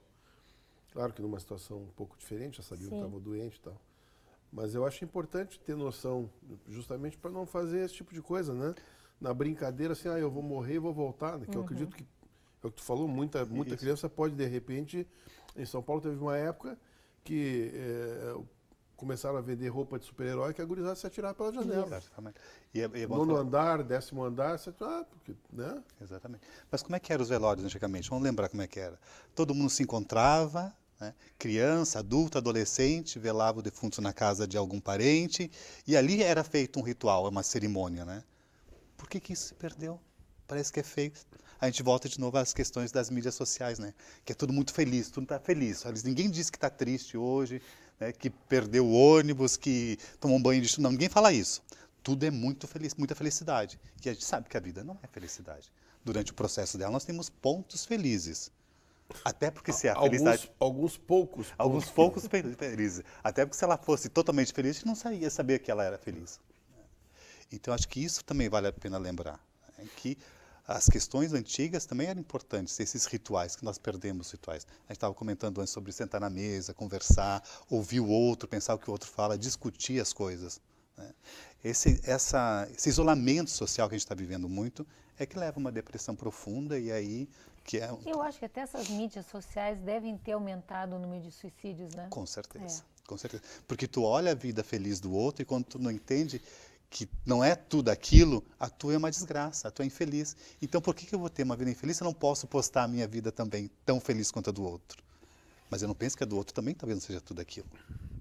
Claro que numa situação um pouco diferente, já sabia que estava doente e tal. Mas eu acho importante ter noção, justamente para não fazer esse tipo de coisa, né? Na brincadeira, assim, ah, eu vou morrer e vou voltar, né? Que uhum. eu acredito que, é o que tu falou, muita, muita criança pode, de repente, em São Paulo teve uma época que é, começaram a vender roupa de super-herói que a gurizada se atirava pela janela. Exatamente. E, é, e é Nono falar... andar, décimo andar, se atirava, ah, porque, né? Exatamente. Mas como é que eram os velórios antigamente? Vamos lembrar como é que era. Todo mundo se encontrava, né? criança, adulto, adolescente, velava o defunto na casa de algum parente, e ali era feito um ritual, é uma cerimônia, né? Por que, que isso se perdeu? Parece que é feito a gente volta de novo às questões das mídias sociais, né? Que é tudo muito feliz, tudo está feliz. Ninguém diz que está triste hoje, né? que perdeu o ônibus, que tomou um banho de chuva. Não, ninguém fala isso. Tudo é muito feliz, muita felicidade. E a gente sabe que a vida não é felicidade. Durante o processo dela, nós temos pontos felizes. Até porque se a alguns, felicidade. Alguns poucos. Alguns poucos (laughs) felizes. Até porque se ela fosse totalmente feliz, a gente não sabia saber que ela era feliz. Então acho que isso também vale a pena lembrar. Né? Que as questões antigas também eram importantes, esses rituais, que nós perdemos rituais. A gente estava comentando antes sobre sentar na mesa, conversar, ouvir o outro, pensar o que o outro fala, discutir as coisas. Né? Esse, essa, esse isolamento social que a gente está vivendo muito é que leva a uma depressão profunda e aí que é... Eu acho que até essas mídias sociais devem ter aumentado o número de suicídios, né? Com certeza. É com certeza. Porque tu olha a vida feliz do outro e quando tu não entende, que não é tudo aquilo, a tua é uma desgraça, a tua é infeliz. Então, por que, que eu vou ter uma vida infeliz se eu não posso postar a minha vida também tão feliz quanto a do outro? Mas eu não penso que a do outro também talvez não seja tudo aquilo.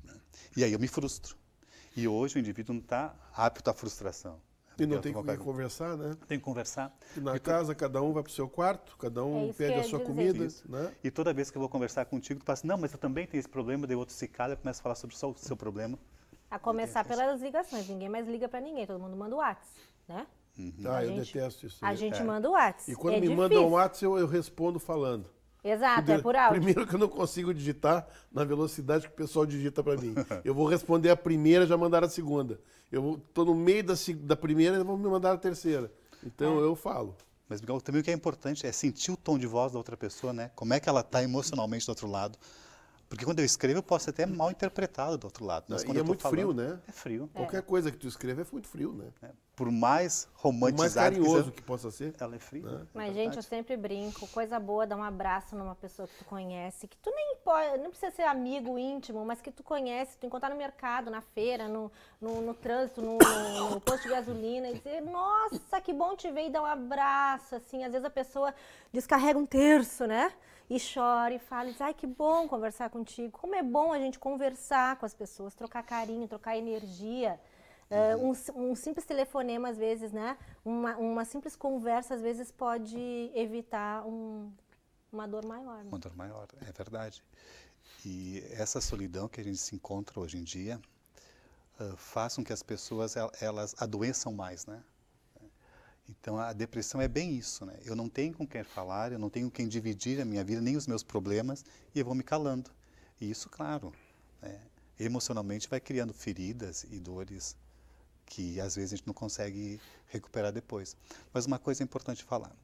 Né? E aí eu me frustro. E hoje o indivíduo não está apto à frustração. É e não tem com quem conversar, né? Tem que conversar. E na e casa, tu... cada um vai para o seu quarto, cada um é pede a sua comida. Né? E toda vez que eu vou conversar contigo, tu passa, não, mas eu também tenho esse problema, daí outro se cala, começa a falar sobre o seu problema. A começar pelas ligações. Ninguém mais liga para ninguém, todo mundo manda o WhatsApp, né? Uhum. Ah, a eu gente, detesto isso. A é. gente manda o WhatsApp. E quando é me mandam um WhatsApp, eu, eu respondo falando. Exato, é por áudio. Primeiro que eu não consigo digitar na velocidade que o pessoal digita para mim. Eu vou responder a primeira, já mandaram a segunda. Eu estou no meio da, da primeira, vão me mandar a terceira. Então é. eu falo. Mas Miguel, também o que é importante é sentir o tom de voz da outra pessoa, né? Como é que ela está emocionalmente do outro lado. Porque quando eu escrevo, eu posso até mal interpretado do outro lado. Mas quando e é muito falando, frio, né? É frio. É. Qualquer é. coisa que tu escreva é muito frio, né? É. Por mais romantizado Por mais carinhoso que, que, possa ser. Ela é fria. Né? É mas, é gente, eu sempre brinco. Coisa boa é dar um abraço numa pessoa que tu conhece, que tu nem pode, não precisa ser amigo íntimo, mas que tu conhece, tu encontrar no mercado, na feira, no, no, no trânsito, no, no, posto de gasolina, e dizer, nossa, que bom te ver e dar um abraço, assim. Às vezes a pessoa descarrega um terço, né? e chore, fale, diz, ai que bom conversar contigo, como é bom a gente conversar com as pessoas, trocar carinho, trocar energia. É, uhum. Uh, um, um, simples telefonema, às vezes, né? Uma, uma simples conversa, às vezes, pode evitar um, uma dor maior. Né? Uma dor maior, é verdade. E essa solidão que a gente se encontra hoje em dia uh, faz com que as pessoas elas adoeçam mais, né? Então a depressão é bem isso, né? Eu não tenho com quem falar, eu não tenho quem dividir a minha vida, nem os meus problemas, e eu vou me calando. E isso, claro, né? emocionalmente vai criando feridas e dores que às vezes a gente não consegue recuperar depois. Mas uma coisa é importante falar: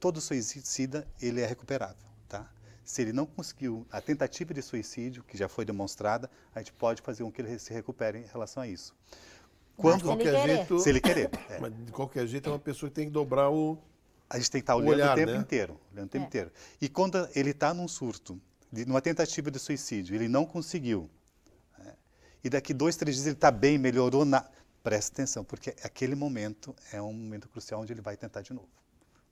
todo suicida ele é recuperável, tá? Se ele não conseguiu a tentativa de suicídio que já foi demonstrada, a gente pode fazer com que ele se recupere em relação a isso. Quando, se, ele Jeito, se ele querer. (laughs) É. Mas de qualquer jeito é uma pessoa que tem que dobrar o. A gente tem que estar tá olhando o, olhar, o tempo né? inteiro. Olhando o tempo é. inteiro. E quando ele está num surto, de, numa tentativa de suicídio, ele não conseguiu. Né? E daqui dois, três dias ele está bem, melhorou. Na... Presta atenção, porque aquele momento é um momento crucial onde ele vai tentar de novo.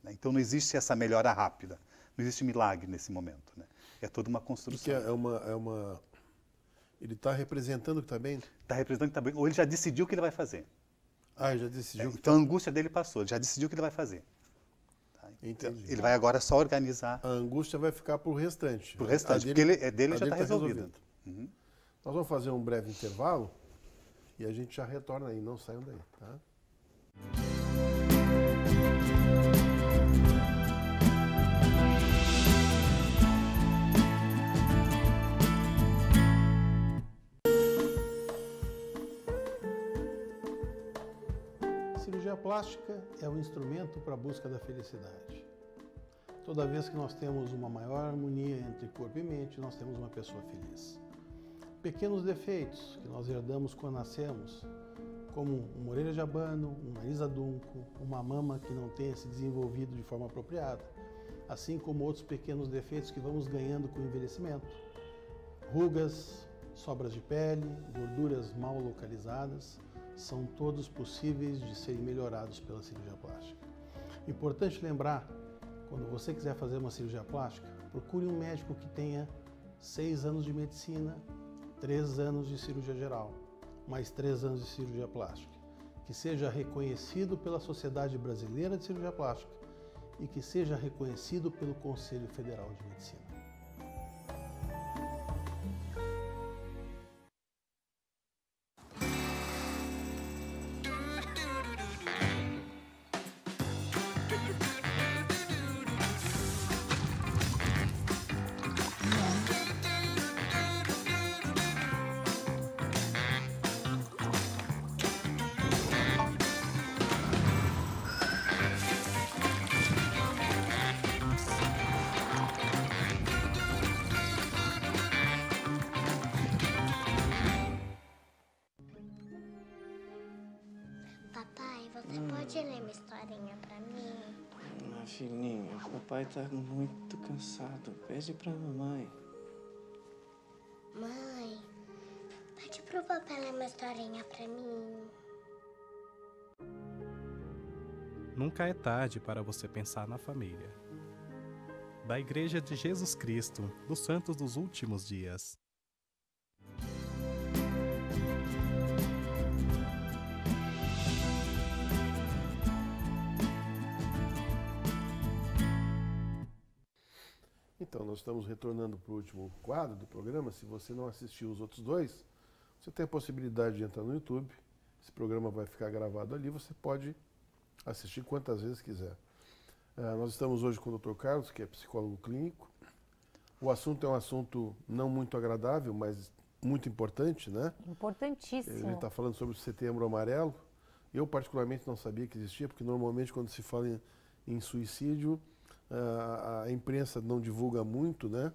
Né? Então não existe essa melhora rápida. Não existe milagre nesse momento. Né? É toda uma é? construção. É uma, é uma ele está representando que está bem? Está representando que está bem. Ou ele já decidiu o que ele vai fazer. Ah, já decidiu. É, então tá... a angústia dele passou, ele já decidiu o que ele vai fazer. Tá? Então Entendi. Ele vai agora só organizar. A angústia vai ficar para o restante. Para o restante, dele, porque ele, é dele já está tá, tá Uhum. Nós vamos fazer um breve intervalo e a gente já retorna aí, não saiam daí. Tá? cirurgia plástica é o instrumento para a busca da felicidade. Toda vez que nós temos uma maior harmonia entre corpo e mente, nós temos uma pessoa feliz. Pequenos defeitos que nós herdamos quando nascemos, como uma orelha de abano, um nariz adunco, uma mama que não tenha se desenvolvido de forma apropriada, assim como outros pequenos defeitos que vamos ganhando com o envelhecimento, rugas, sobras de pele, gorduras mal localizadas, são todos possíveis de serem melhorados pela cirurgia plástica. Importante lembrar, quando você quiser fazer uma cirurgia plástica, procure um médico que tenha seis anos de medicina, três anos de cirurgia geral, mais três anos de cirurgia plástica, que seja reconhecido pela Sociedade Brasileira de Cirurgia Plástica e que seja reconhecido pelo Conselho Federal de Medicina. papai tá muito cansado. Pede pra mamãe. Mãe, pede pro papai ler uma historinha pra mim. Nunca é tarde para você pensar na família. Da Igreja de Jesus Cristo, dos Santos dos Últimos Dias. Então, nós estamos retornando para o último quadro do programa. Se você não assistiu os outros dois, você tem a possibilidade de entrar no YouTube. Esse programa vai ficar gravado ali. Você pode assistir quantas vezes quiser. Uh, nós estamos hoje com o Dr. Carlos, que é psicólogo clínico. O assunto é um assunto não muito agradável, mas muito importante, né? Importantíssimo. Ele está falando sobre o setembro amarelo. Eu, particularmente, não sabia que existia, porque normalmente, quando se fala em, em suicídio a imprensa não divulga muito, né?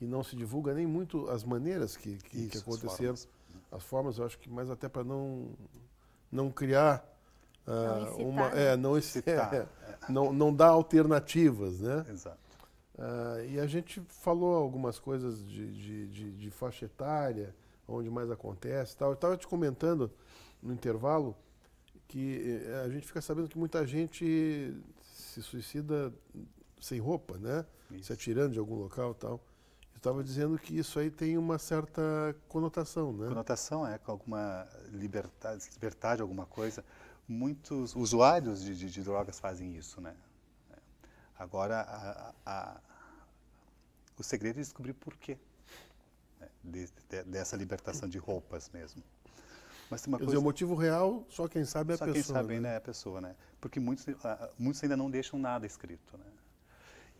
E não se divulga nem muito as maneiras que, que, Isso, que aconteceram. As formas. Uhum. as formas. eu acho que mais até para não, não criar ah, não incitar, uma. É, né? não excitar, é, é, não, não dá alternativas, né? Exato. Uh, e a gente falou algumas coisas de, de, de, de, faixa etária, onde mais acontece tal. Eu estava te comentando no intervalo que eh, a gente fica sabendo que muita gente se suicida sem roupa, né? Isso. Se atirando de algum local tal. Eu estava dizendo que isso aí tem uma certa conotação, né? Conotação é com alguma liberdade, liberdade alguma coisa. Muitos usuários de, de, de drogas fazem isso, né? É. Agora, a, a, o segredo é descobrir por quê né? de, de, dessa libertação de roupas mesmo. Mas tem uma Quer coisa... dizer, o motivo real, só quem sabe é a só pessoa. Só quem sabe né? ainda é a pessoa, né? Porque muitos, muitos ainda não deixam nada escrito, né?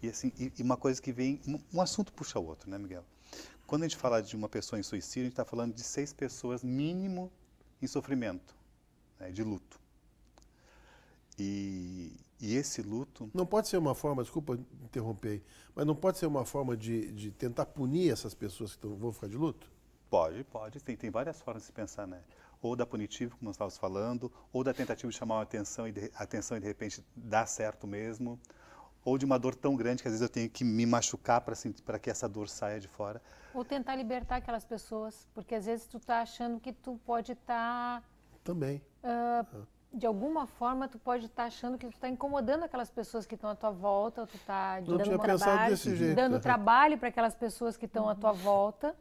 E assim, e, uma coisa que vem, um, assunto puxa o outro, né, Miguel? Quando a gente fala de uma pessoa em suicídio, a gente está falando de seis pessoas mínimo em sofrimento, né, de luto. E, e, esse luto. Não pode ser uma forma, desculpa interromper, mas não pode ser uma forma de, de tentar punir essas pessoas que tão, vão ficar de luto? Pode, pode, tem, tem várias formas de se pensar, né? Ou da punitiva, como nós estávamos falando, ou da tentativa de chamar a atenção e de, atenção e de repente dar certo mesmo, ou de uma dor tão grande que às vezes eu tenho que me machucar para assim, que essa dor saia de fora. Ou tentar libertar aquelas pessoas, porque às vezes tu está achando que tu pode estar... Tá, Também. Uh, de alguma forma, tu pode estar tá achando que tu está incomodando aquelas pessoas que estão à tua volta, ou tu está dando, trabalho, dando trabalho para aquelas pessoas que estão à tua uhum. volta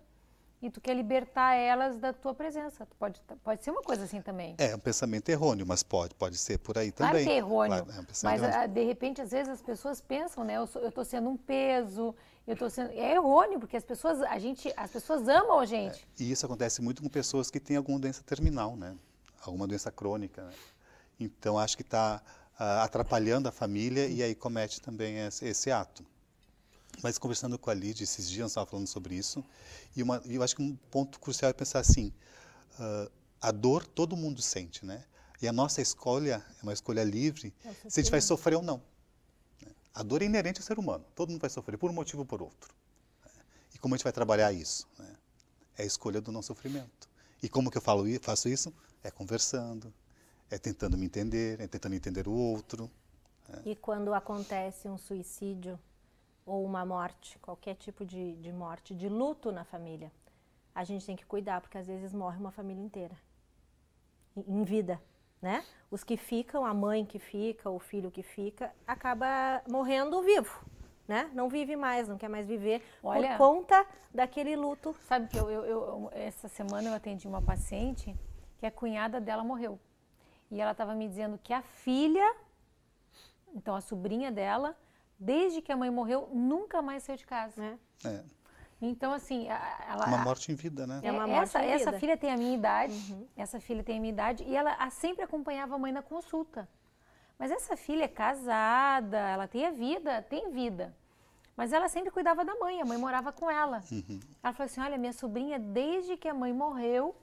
e tu quer libertar elas da tua presença. Pode, pode ser uma coisa assim também. É, é um pensamento errôneo, mas pode, pode ser por aí também. Claro que é errôneo, claro, é um mas errôneo. Ah, de repente às vezes as pessoas pensam, né, eu estou sendo um peso, eu estou sendo é errôneo porque as pessoas a gente as pessoas amam a gente. É, e isso acontece muito com pessoas que têm alguma doença terminal, né, alguma doença crônica. Né? Então acho que está uh, ah, atrapalhando a família e aí comete também esse, esse ato. Mas conversando com a Lid esses dias, eu estava falando sobre isso, e uma, eu acho que um ponto crucial é pensar assim, uh, a dor todo mundo sente, né? E a nossa escolha é uma escolha livre, se a gente vai sofrer ou não. Né? A dor é inerente ao ser humano, todo mundo vai sofrer, por um motivo ou por outro. Né? E como a gente vai trabalhar isso? Né? É a escolha do não sofrimento. E como que eu falo, faço isso? É conversando, é tentando me entender, é tentando entender o outro. Né? E quando acontece um suicídio, ou uma morte, qualquer tipo de, de morte, de luto na família, a gente tem que cuidar, porque às vezes morre uma família inteira em vida, né? Os que ficam, a mãe que fica, o filho que fica, acaba morrendo vivo, né? Não vive mais, não quer mais viver Olha, por conta daquele luto. Sabe que eu, eu, eu, essa semana eu atendi uma paciente que a cunhada dela morreu e ela estava me dizendo que a filha, então a sobrinha dela, desde que a mãe morreu, nunca mais saiu de casa. É. é. Então, assim, ela. É uma morte em vida, né? É uma é, morte essa, em vida. essa filha tem a minha idade, uhum. essa filha tem a minha idade, e ela a, sempre acompanhava a mãe na consulta. Mas essa filha é casada, ela tem a vida, tem vida. Mas ela sempre cuidava da mãe, a mãe morava com ela. Uhum. Ela falou assim: olha, minha sobrinha, desde que a mãe morreu,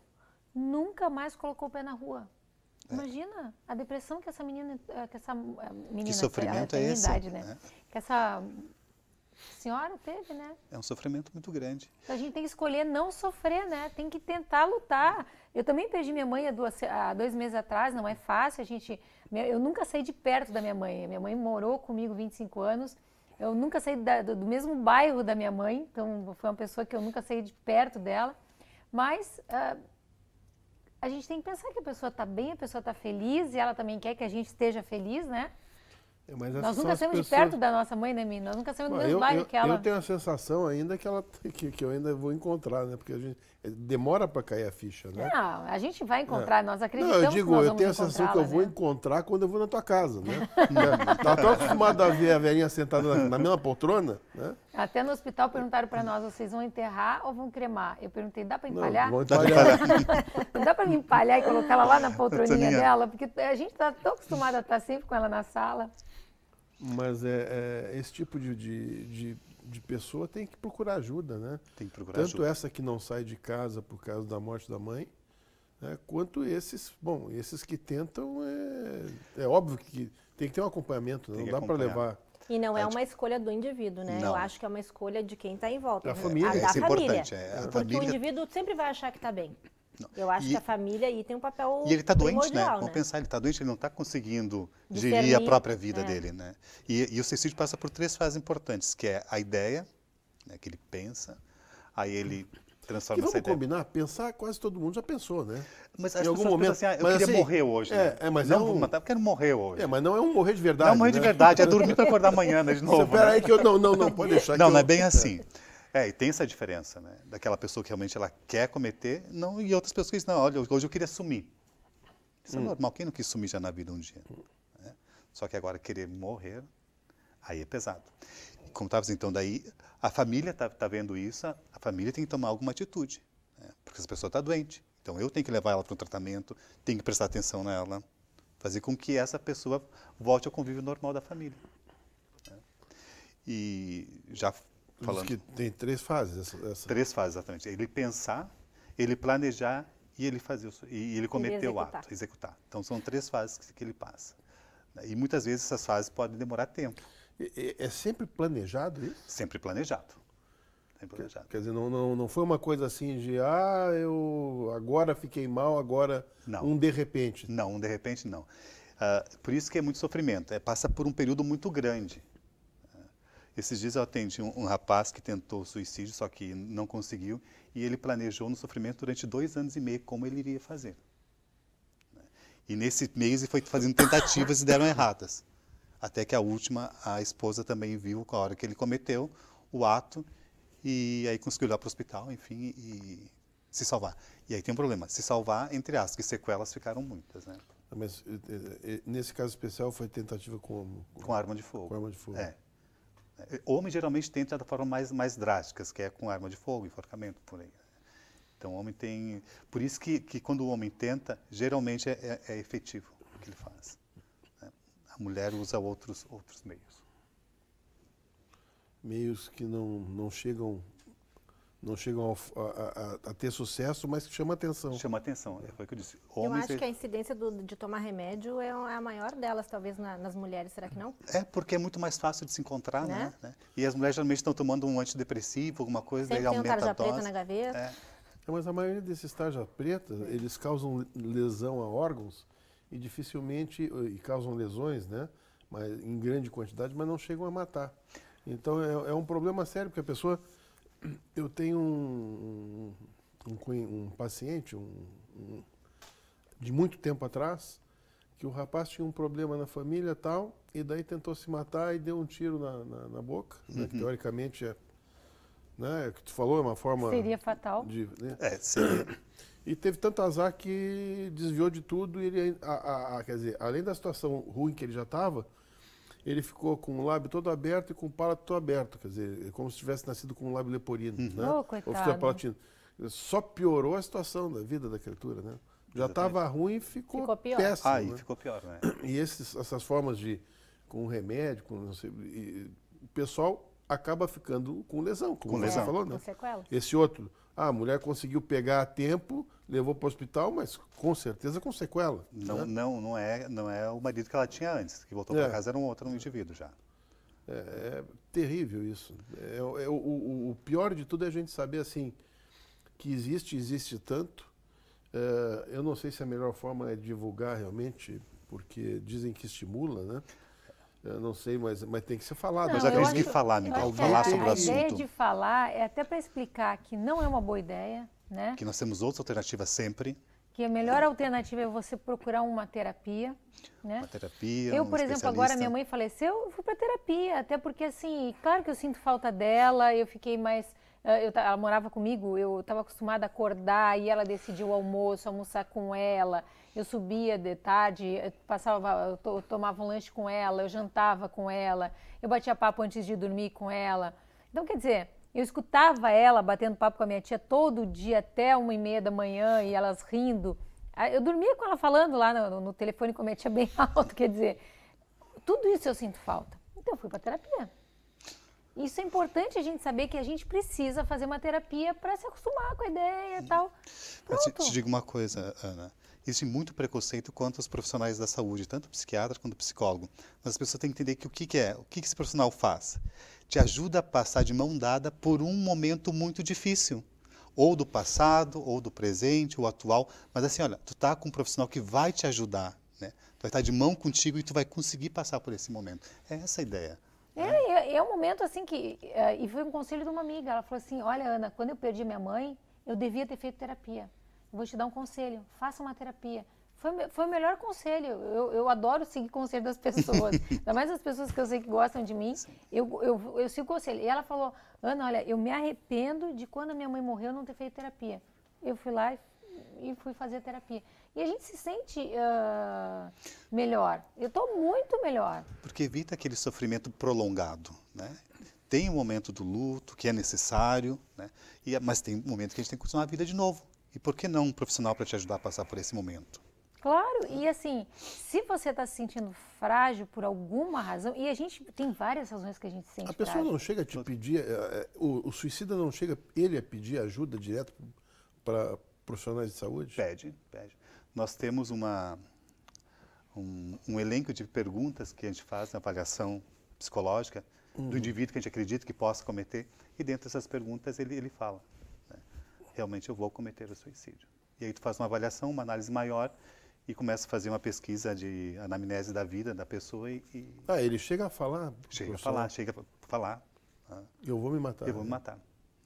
nunca mais colocou o pé na rua. É. Imagina a depressão que essa menina, eh, que essa eh, menina, que sofrimento essa, é esse, idade, né? né? Que essa senhora teve, né? É um sofrimento muito grande. Então, a gente tem que escolher não sofrer, né? Tem que tentar lutar. Eu também perdi minha mãe há, duas, há dois meses atrás, não é fácil. A gente, eu nunca saí de perto da minha mãe. Minha mãe morou comigo 25 anos. Eu nunca saí da, do, do, mesmo bairro da minha mãe, então foi uma pessoa que eu nunca saí de perto dela. Mas uh, a gente tem que pensar que a pessoa está bem, a pessoa está feliz e ela também quer que a gente esteja feliz, né? É, mas Nós nunca saímos pessoas... de perto da nossa mãe, né, Mim? Nós nunca saímos do mesmo eu, bairro eu, que ela. Eu tenho a sensação ainda que, ela, (laughs) que, que eu ainda vou encontrar, né? Porque a gente eh, demora para cair a ficha, né? Não, a gente vai é. encontrar, nós acreditamos Não, eu digo, eu tenho a sensação que eu vou né? encontrar quando eu vou na tua casa, né? (laughs) (laughs) tá tão acostumado a ver a velhinha sentada na, na mesma poltrona, né? Até no hospital perguntaram para nós, vocês vão enterrar ou vão cremar? Eu perguntei, dá para empalhar? Não, empalhar. dá para me empalhar e colocar ela lá na poltroninha dela? Porque a gente está tão acostumado a estar tá sempre com ela na sala. Mas é, é esse tipo de, de, de, de, pessoa tem que procurar ajuda, né? Tem que procurar Tanto ajuda. essa que não sai de casa por causa da morte da mãe, né, quanto esses, bom, esses que tentam, é, é óbvio que tem que ter um acompanhamento, né? não dá para levar. E não é uma escolha do indivíduo, né? Não. Eu acho que é uma escolha de quem está em volta. Da né? família. A, da é família. É, é. Porque família... o indivíduo sempre vai achar que está bem. Não. Eu acho e, que a família aí tem um papel E ele está doente, né? Vamos né? pensar, ele está doente, ele não está conseguindo Discernir, gerir a própria vida é. dele, né? E, e, o suicídio passa por três fases importantes, que é a ideia, né, que ele pensa, aí ele transforma e ideia. essa ideia. combinar, pensar quase todo mundo já pensou, né? Mas em algum momento, assim, ah, eu mas queria assim, morrer hoje, é, né? é mas não, não é vou matar, eu quero morrer hoje. É, mas não é um morrer de verdade, Não é um morrer né? de verdade, é dormir para (laughs) acordar amanhã né, de (laughs) novo. Espera né? aí que eu... Não, não, não, pode deixar. Não, (laughs) não eu, é bem é. assim. É. É, e tem essa diferença, né? Daquela pessoa que realmente ela quer cometer, não, e outras pessoas que dizem, não, olha, hoje eu queria sumir. Isso é hum. é normal, quem não quis sumir já na vida um dia? Hum. Né? Só que agora querer morrer, aí é pesado. Como estava então daí, a família está tá vendo isso, a, família tem que tomar alguma atitude, né? porque essa pessoa está doente. Então eu tenho que levar ela para um tratamento, tenho que prestar atenção nela, fazer com que essa pessoa volte ao convívio normal da família. Né? E já falando. que tem três fases. Essa, essa. Três fases, exatamente. Ele pensar, ele planejar e ele fazer e ele cometer ele o ato, executar. Então são três fases que, que, ele passa. E muitas vezes essas fases podem demorar tempo. é sempre planejado isso? Sempre planejado. Sempre planejado. Quer dizer, não, não, não foi uma coisa assim de ah, eu agora fiquei mal, agora não. um de repente. Não, um de repente não. Uh, por isso que é muito sofrimento. É, passa por um período muito grande. Esses dias eu atendi um, um, rapaz que tentou suicídio, só que não conseguiu, e ele planejou no sofrimento durante dois anos e meio como ele iria fazer. Né? E nesse mês ele foi fazendo tentativas e deram erradas. Até que a última, a esposa também viu com a hora que ele cometeu o ato, e aí conseguiu ir para o hospital, enfim, e se salvar. E aí tem um problema, se salvar, entre aspas, que sequelas ficaram muitas, né? Mas eh, eh, eh, nesse caso especial foi tentativa com... Com, com arma de fogo. Com arma de fogo. É. É, homem geralmente tenta de forma mais, mais drásticas, que é com arma de fogo, enforcamento, por aí. Então, o homem tem. Por isso que, que quando o homem tenta, geralmente é, é, é efetivo o que ele faz. Né? A mulher usa outros, outros meios. Meios que não, não chegam não chegam a, a, a, ter sucesso, mas chama atenção. Chama atenção, é, foi o que eu disse. Homens eu acho é... que a incidência do, de tomar remédio é a maior delas, talvez, na, nas mulheres, será que não? É, porque é muito mais fácil de se encontrar, né? né? né? E as mulheres geralmente estão tomando um antidepressivo, alguma coisa, Sempre daí aumenta tem um tarja preta na gaveta. É. é mas a maioria desses tarjas preta, eles causam lesão a órgãos e dificilmente, uh, e causam lesões, né? Mas, em grande quantidade, mas não chegam a matar. Então é, é um problema sério, porque a pessoa eu tenho um, um, um paciente um, um, de muito tempo atrás que o rapaz tinha um problema na família tal e daí tentou se matar e deu um tiro na, na, na boca, uhum. né, que uhum. teoricamente é, né, é que tu falou é uma forma seria fatal. De, né? É, seria. E teve tanto azar que desviou de tudo e ele, a, a, a, quer dizer, além da situação ruim que ele já estava, ele ficou com o lábio todo aberto e com o palato todo aberto, quer dizer, é como se tivesse nascido com um lábio leporino, uhum. né? Oh, coitado. Só piorou a situação da vida da criatura, né? Já estava ruim e ficou, ficou pior. péssimo. Ah, e né? ficou pior, né? E esses, essas formas de, com remédio, com não sei, e, o pessoal acaba ficando com lesão, como com você lesão. falou, né? Com sequela. Esse outro, ah, a mulher conseguiu pegar a tempo, levou para o hospital, mas com certeza com sequela. Não, né? não, não é, não é o marido que ela tinha antes, que voltou é. para casa era um outro um indivíduo já. É, é terrível isso. É, é o, o, o, pior de tudo é a gente saber assim que existe, existe tanto. É, eu não sei se a melhor forma é divulgar realmente, porque dizem que estimula, né? Eu não sei, mas, mas tem que ser falado. Não, mas acredito que é falar, Miguel, falar sobre o assunto. A ideia de falar é até para explicar que não é uma boa ideia, né? Que nós temos outras alternativas sempre. Que a melhor alternativa é você procurar uma terapia, né? Uma terapia. Eu, um por exemplo, agora minha mãe faleceu, eu fui para terapia, até porque assim, claro que eu sinto falta dela, eu fiquei mais eh, eu, ela morava comigo, eu estava acostumada a acordar e ela decidiu o almoço, almoçar com ela. Eu subia de tarde, eh, passava, eu tomava um lanche com ela, eu jantava com ela, eu batia papo antes de dormir com ela. Então, quer dizer, eu escutava ela batendo papo com a minha tia todo dia até uma e meia da manhã e elas rindo. Ah, eu dormia com ela falando lá no, no telefone com a minha tia bem (laughs) alto, quer dizer, tudo isso eu sinto falta. Então eu fui para terapia. Isso é importante a gente saber que a gente precisa fazer uma terapia para se acostumar com a ideia e uhum. tal. Pronto. Eu te, te digo uma coisa, Ana. Existe muito preconceito quanto aos profissionais da saúde, tanto psiquiatra quanto psicólogo. Mas as pessoas têm que entender que o que, que é, o que, que esse profissional faz te ajuda a passar de mão dada por um momento muito difícil, ou do passado, ou do presente, ou atual, mas assim, olha, tu tá com um profissional que vai te ajudar, né? Tu vai estar de mão contigo e tu vai conseguir passar por esse momento. É essa a ideia. É, né? é, é, é um momento assim que. É, e foi um conselho de uma amiga. Ela falou assim: Olha, Ana, quando eu perdi minha mãe, eu devia ter feito terapia. vou te dar um conselho: faça uma terapia. Foi, foi o melhor conselho. Eu, eu adoro seguir conselho das pessoas. (laughs) Ainda mais as pessoas que eu sei que gostam de mim. Eu, eu, eu sigo conselho. E ela falou: Ana, olha, eu me arrependo de quando a minha mãe morreu não ter feito terapia. Eu fui lá e, fui fazer terapia. E a gente se sente uh, melhor. Eu estou muito melhor. Porque evita aquele sofrimento prolongado, né? Tem o um momento do luto que é necessário, né? E, é, mas tem um momento que a gente tem que continuar a vida de novo. E por que não um profissional para te ajudar a passar por esse momento? Claro, e assim, se você está se sentindo frágil por alguma razão, e a gente tem várias razões que a gente sente. A pessoa frágil. não chega a te pedir, é, é, o, o, suicida não chega ele a pedir ajuda direto para profissionais de saúde? Pede, pede. Nós temos uma, um, um, elenco de perguntas que a gente faz na avaliação psicológica uhum. do indivíduo que a gente acredita que possa cometer, e dentro dessas perguntas ele, ele fala: né, realmente eu vou cometer o suicídio. E aí tu faz uma avaliação, uma análise maior e começa a fazer uma pesquisa de anamnese da vida da pessoa e... e... Ah, ele chega a falar? Chega a falar, chega a falar. Ah, eu vou me matar. Eu vou né? me matar.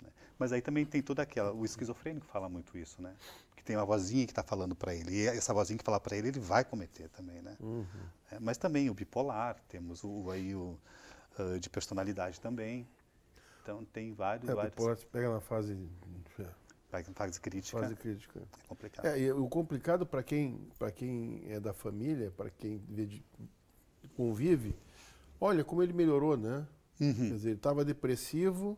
Né? Mas aí também tem toda aquela, o esquizofrênico fala muito isso, né? Que tem uma vozinha que está falando para ele, e essa vozinha que fala para ele, ele vai cometer também, né? Uhum. É, mas também o bipolar, temos o, aí o uh, de personalidade também. Então tem vários... É, vários... pega na fase Fase crítica. Fase crítica. É complicado. É, o complicado para quem, quem é da família, para quem convive, olha como ele melhorou, né? Uhum. Quer dizer, ele estava depressivo,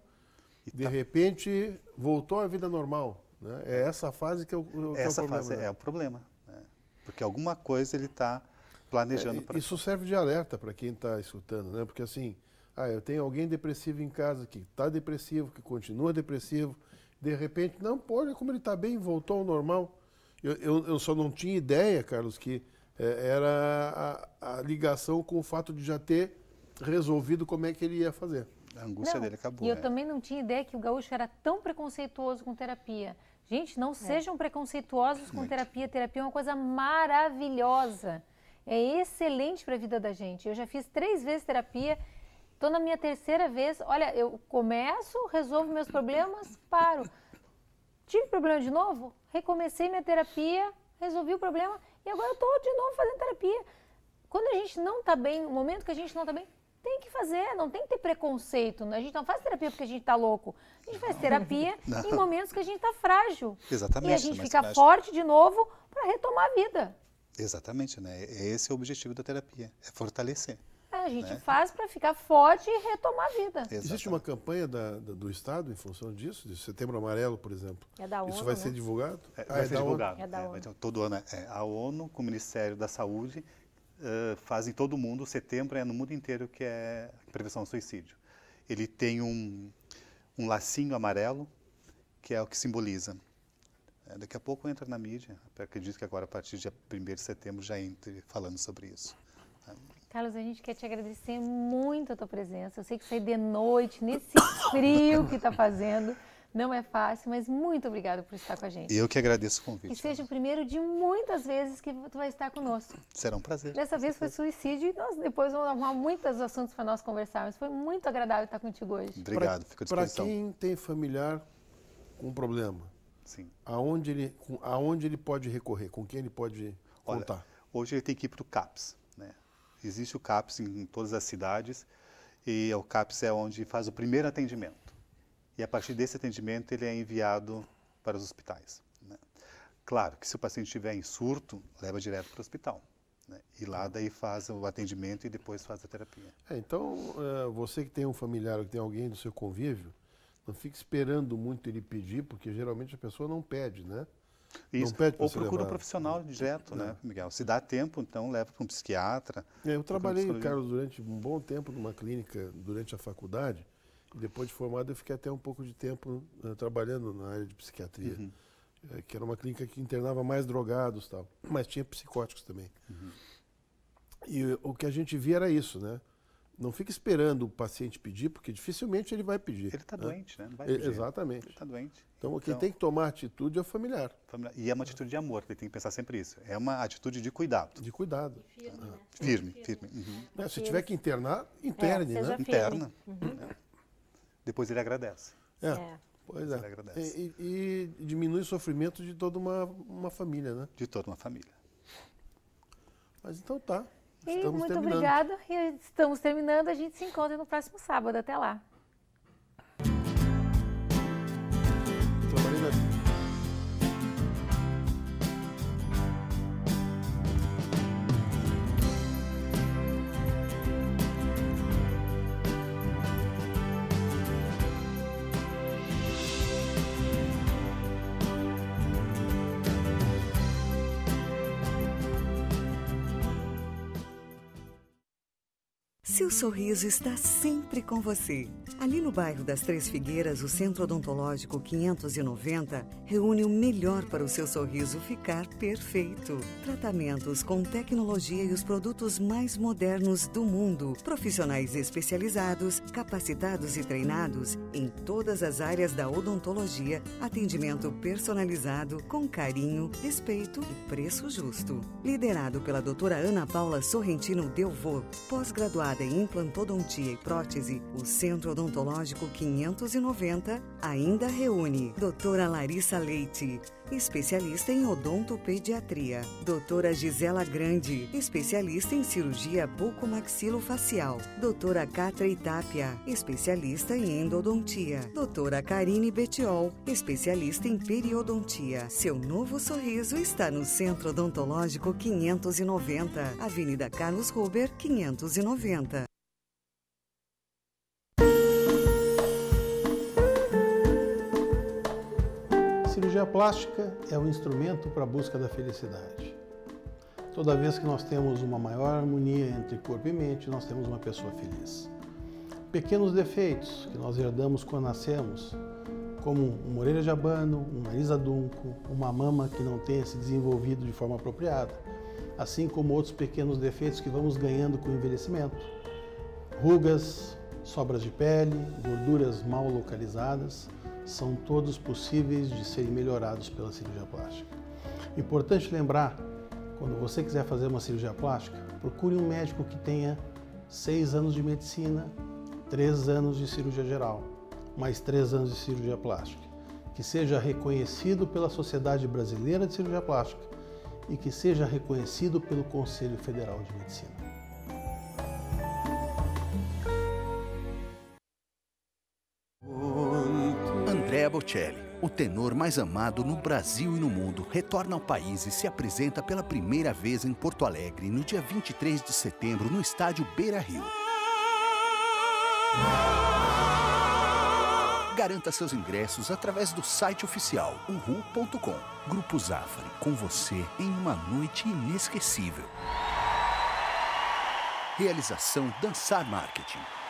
e de tá... repente voltou à vida normal. Né? É essa fase que é o, que essa é o problema. Essa fase né? é o problema. Né? Porque alguma coisa ele está planejando é, para. Isso serve de alerta para quem está escutando, né? Porque assim, ah, eu tenho alguém depressivo em casa que está depressivo, que continua depressivo de repente, não, pode, como ele está bem, voltou ao normal. Eu, eu, eu, só não tinha ideia, Carlos, que é, era a, a, ligação com o fato de já ter resolvido como é que ele ia fazer. A angústia não, dele acabou. E eu é. também não tinha ideia que o gaúcho era tão preconceituoso com terapia. Gente, não é. sejam preconceituosos com Muito. terapia. Terapia é uma coisa maravilhosa. É excelente para a vida da gente. Eu já fiz três vezes terapia Estou na minha terceira vez. Olha, eu começo, resolvo meus problemas, paro. Tive problema de novo, recomecei minha terapia, resolvi o problema e agora eu estou de novo fazendo terapia. Quando a gente não está bem, o momento que a gente não está bem, tem que fazer, não tem que ter preconceito. Né? A gente não faz terapia porque a gente está louco. A gente faz terapia (laughs) não. em momentos que a gente está frágil. Exatamente. E a gente né? fica frágil. forte de novo para retomar a vida. Exatamente, né? Esse é o objetivo da terapia, é fortalecer. A gente né? faz para ficar forte e retomar a vida. Exatamente. Existe uma campanha da, da, do Estado em função disso, de Setembro Amarelo, por exemplo? É da ONU. Isso vai né? ser divulgado? É, ah, vai ah, ser divulgado. É da é, ONU. todo ano. É, a ONU, com o Ministério da Saúde, uh, fazem todo mundo. Setembro é no mundo inteiro que é prevenção ao suicídio. Ele tem um, um lacinho amarelo, que é o que simboliza daqui a pouco entra na mídia. Acredito que agora, a partir de 1 de setembro, já entre falando sobre isso. Carlos, a gente quer te agradecer muito a tua presença. Eu sei que sai de noite, nesse (coughs) frio que está fazendo, não é fácil, mas muito obrigado por estar com a gente. Eu que agradeço o convite. Que seja o primeiro de muitas vezes que tu vai estar conosco. Será um prazer. Dessa vez foi suicídio e nós depois vamos arrumar muitos assuntos para nós conversarmos. Foi muito agradável estar contigo hoje. Obrigado, fico de Para quem tem familiar com um problema, Sim. Aonde, ele, aonde ele pode recorrer, com quem ele pode contar? Olha, hoje ele tem que ir para o CAPS Existe o CAPS em todas as cidades e o CAPS é onde faz o primeiro atendimento. E a partir desse atendimento ele é enviado para os hospitais. Né? Claro que se o paciente estiver em surto, leva direto para o hospital. Né? E lá daí faz o atendimento e depois faz a terapia. É, então, é, você que tem um familiar ou que tem alguém do seu convívio, não fique esperando muito ele pedir, porque geralmente a pessoa não pede, né? Isso. Ou procura levar. um profissional direto, né, é. né, Miguel? Se dá tempo, então leva para um psiquiatra. É, eu trabalhei, um Carlos, durante um bom tempo numa clínica, durante a faculdade. depois de formado, eu fiquei até um pouco de tempo né, trabalhando na área de psiquiatria. Uhum. Eh, que era uma clínica que internava mais drogados tal. Mas tinha psicóticos também. Uhum. E o que a gente via era isso, né? Não fica esperando o paciente pedir, porque dificilmente ele vai pedir. Ele está né? doente, né? Não vai pedir. Exatamente. Ele está doente. Então, então, quem tem que tomar atitude é o familiar. E é uma atitude de amor, ele tem que pensar sempre isso. É uma atitude de cuidado. De cuidado. E firme, ah. né? firme, firme. Uhum. Né, se tiver que internar, é, interne, é, né? Interna. Uhum. É. Depois ele agradece. É. é. Pois é. Ele agradece. E, e, e, diminui o sofrimento de toda uma, uma família, né? De toda uma família. Mas então tá. Estamos muito terminando. obrigado. estamos terminando. A gente se encontra no próximo sábado. Até lá. sorriso está sempre com você. Ali no bairro das Três Figueiras, o Centro Odontológico 590 reúne o melhor para o seu sorriso ficar perfeito. Tratamentos com tecnologia e os produtos mais modernos do mundo. Profissionais especializados, capacitados e treinados em todas as áreas da odontologia. Atendimento personalizado, com carinho, respeito e preço justo. Liderado pela doutora Ana Paula Sorrentino Delvaux, pós-graduada em Implantodontia e Prótese, o Centro Odontológico 590 ainda reúne doutora Larissa Leite, especialista em odontopediatria, doutora Gisela Grande, especialista em cirurgia bucomaxilofacial, doutora Catra Itápia, especialista em endodontia, doutora Karine Betiol, especialista em periodontia. Seu novo sorriso está no Centro Odontológico 590, Avenida Carlos Huber 590. cirurgia plástica é o instrumento para a busca da felicidade. Toda vez que nós temos uma maior harmonia entre corpo e mente, nós temos uma pessoa feliz. Pequenos defeitos que nós herdamos quando nascemos, como uma orelha de abano, um nariz adunco, uma mama que não tenha se desenvolvido de forma apropriada, assim como outros pequenos defeitos que vamos ganhando com o envelhecimento, rugas, sobras de pele, gorduras mal localizadas, são todos possíveis de serem melhorados pela cirurgia plástica. Importante lembrar, quando você quiser fazer uma cirurgia plástica, procure um médico que tenha seis anos de medicina, três anos de cirurgia geral, mais três anos de cirurgia plástica, que seja reconhecido pela Sociedade Brasileira de Cirurgia Plástica e que seja reconhecido pelo Conselho Federal de Medicina. Bocelli, o tenor mais amado no Brasil e no mundo, retorna ao país e se apresenta pela primeira vez em Porto Alegre no dia 23 de setembro no estádio Beira Rio. Garanta seus ingressos através do site oficial uhu.com. Grupo Zafari, com você em uma noite inesquecível. Realização Dançar Marketing.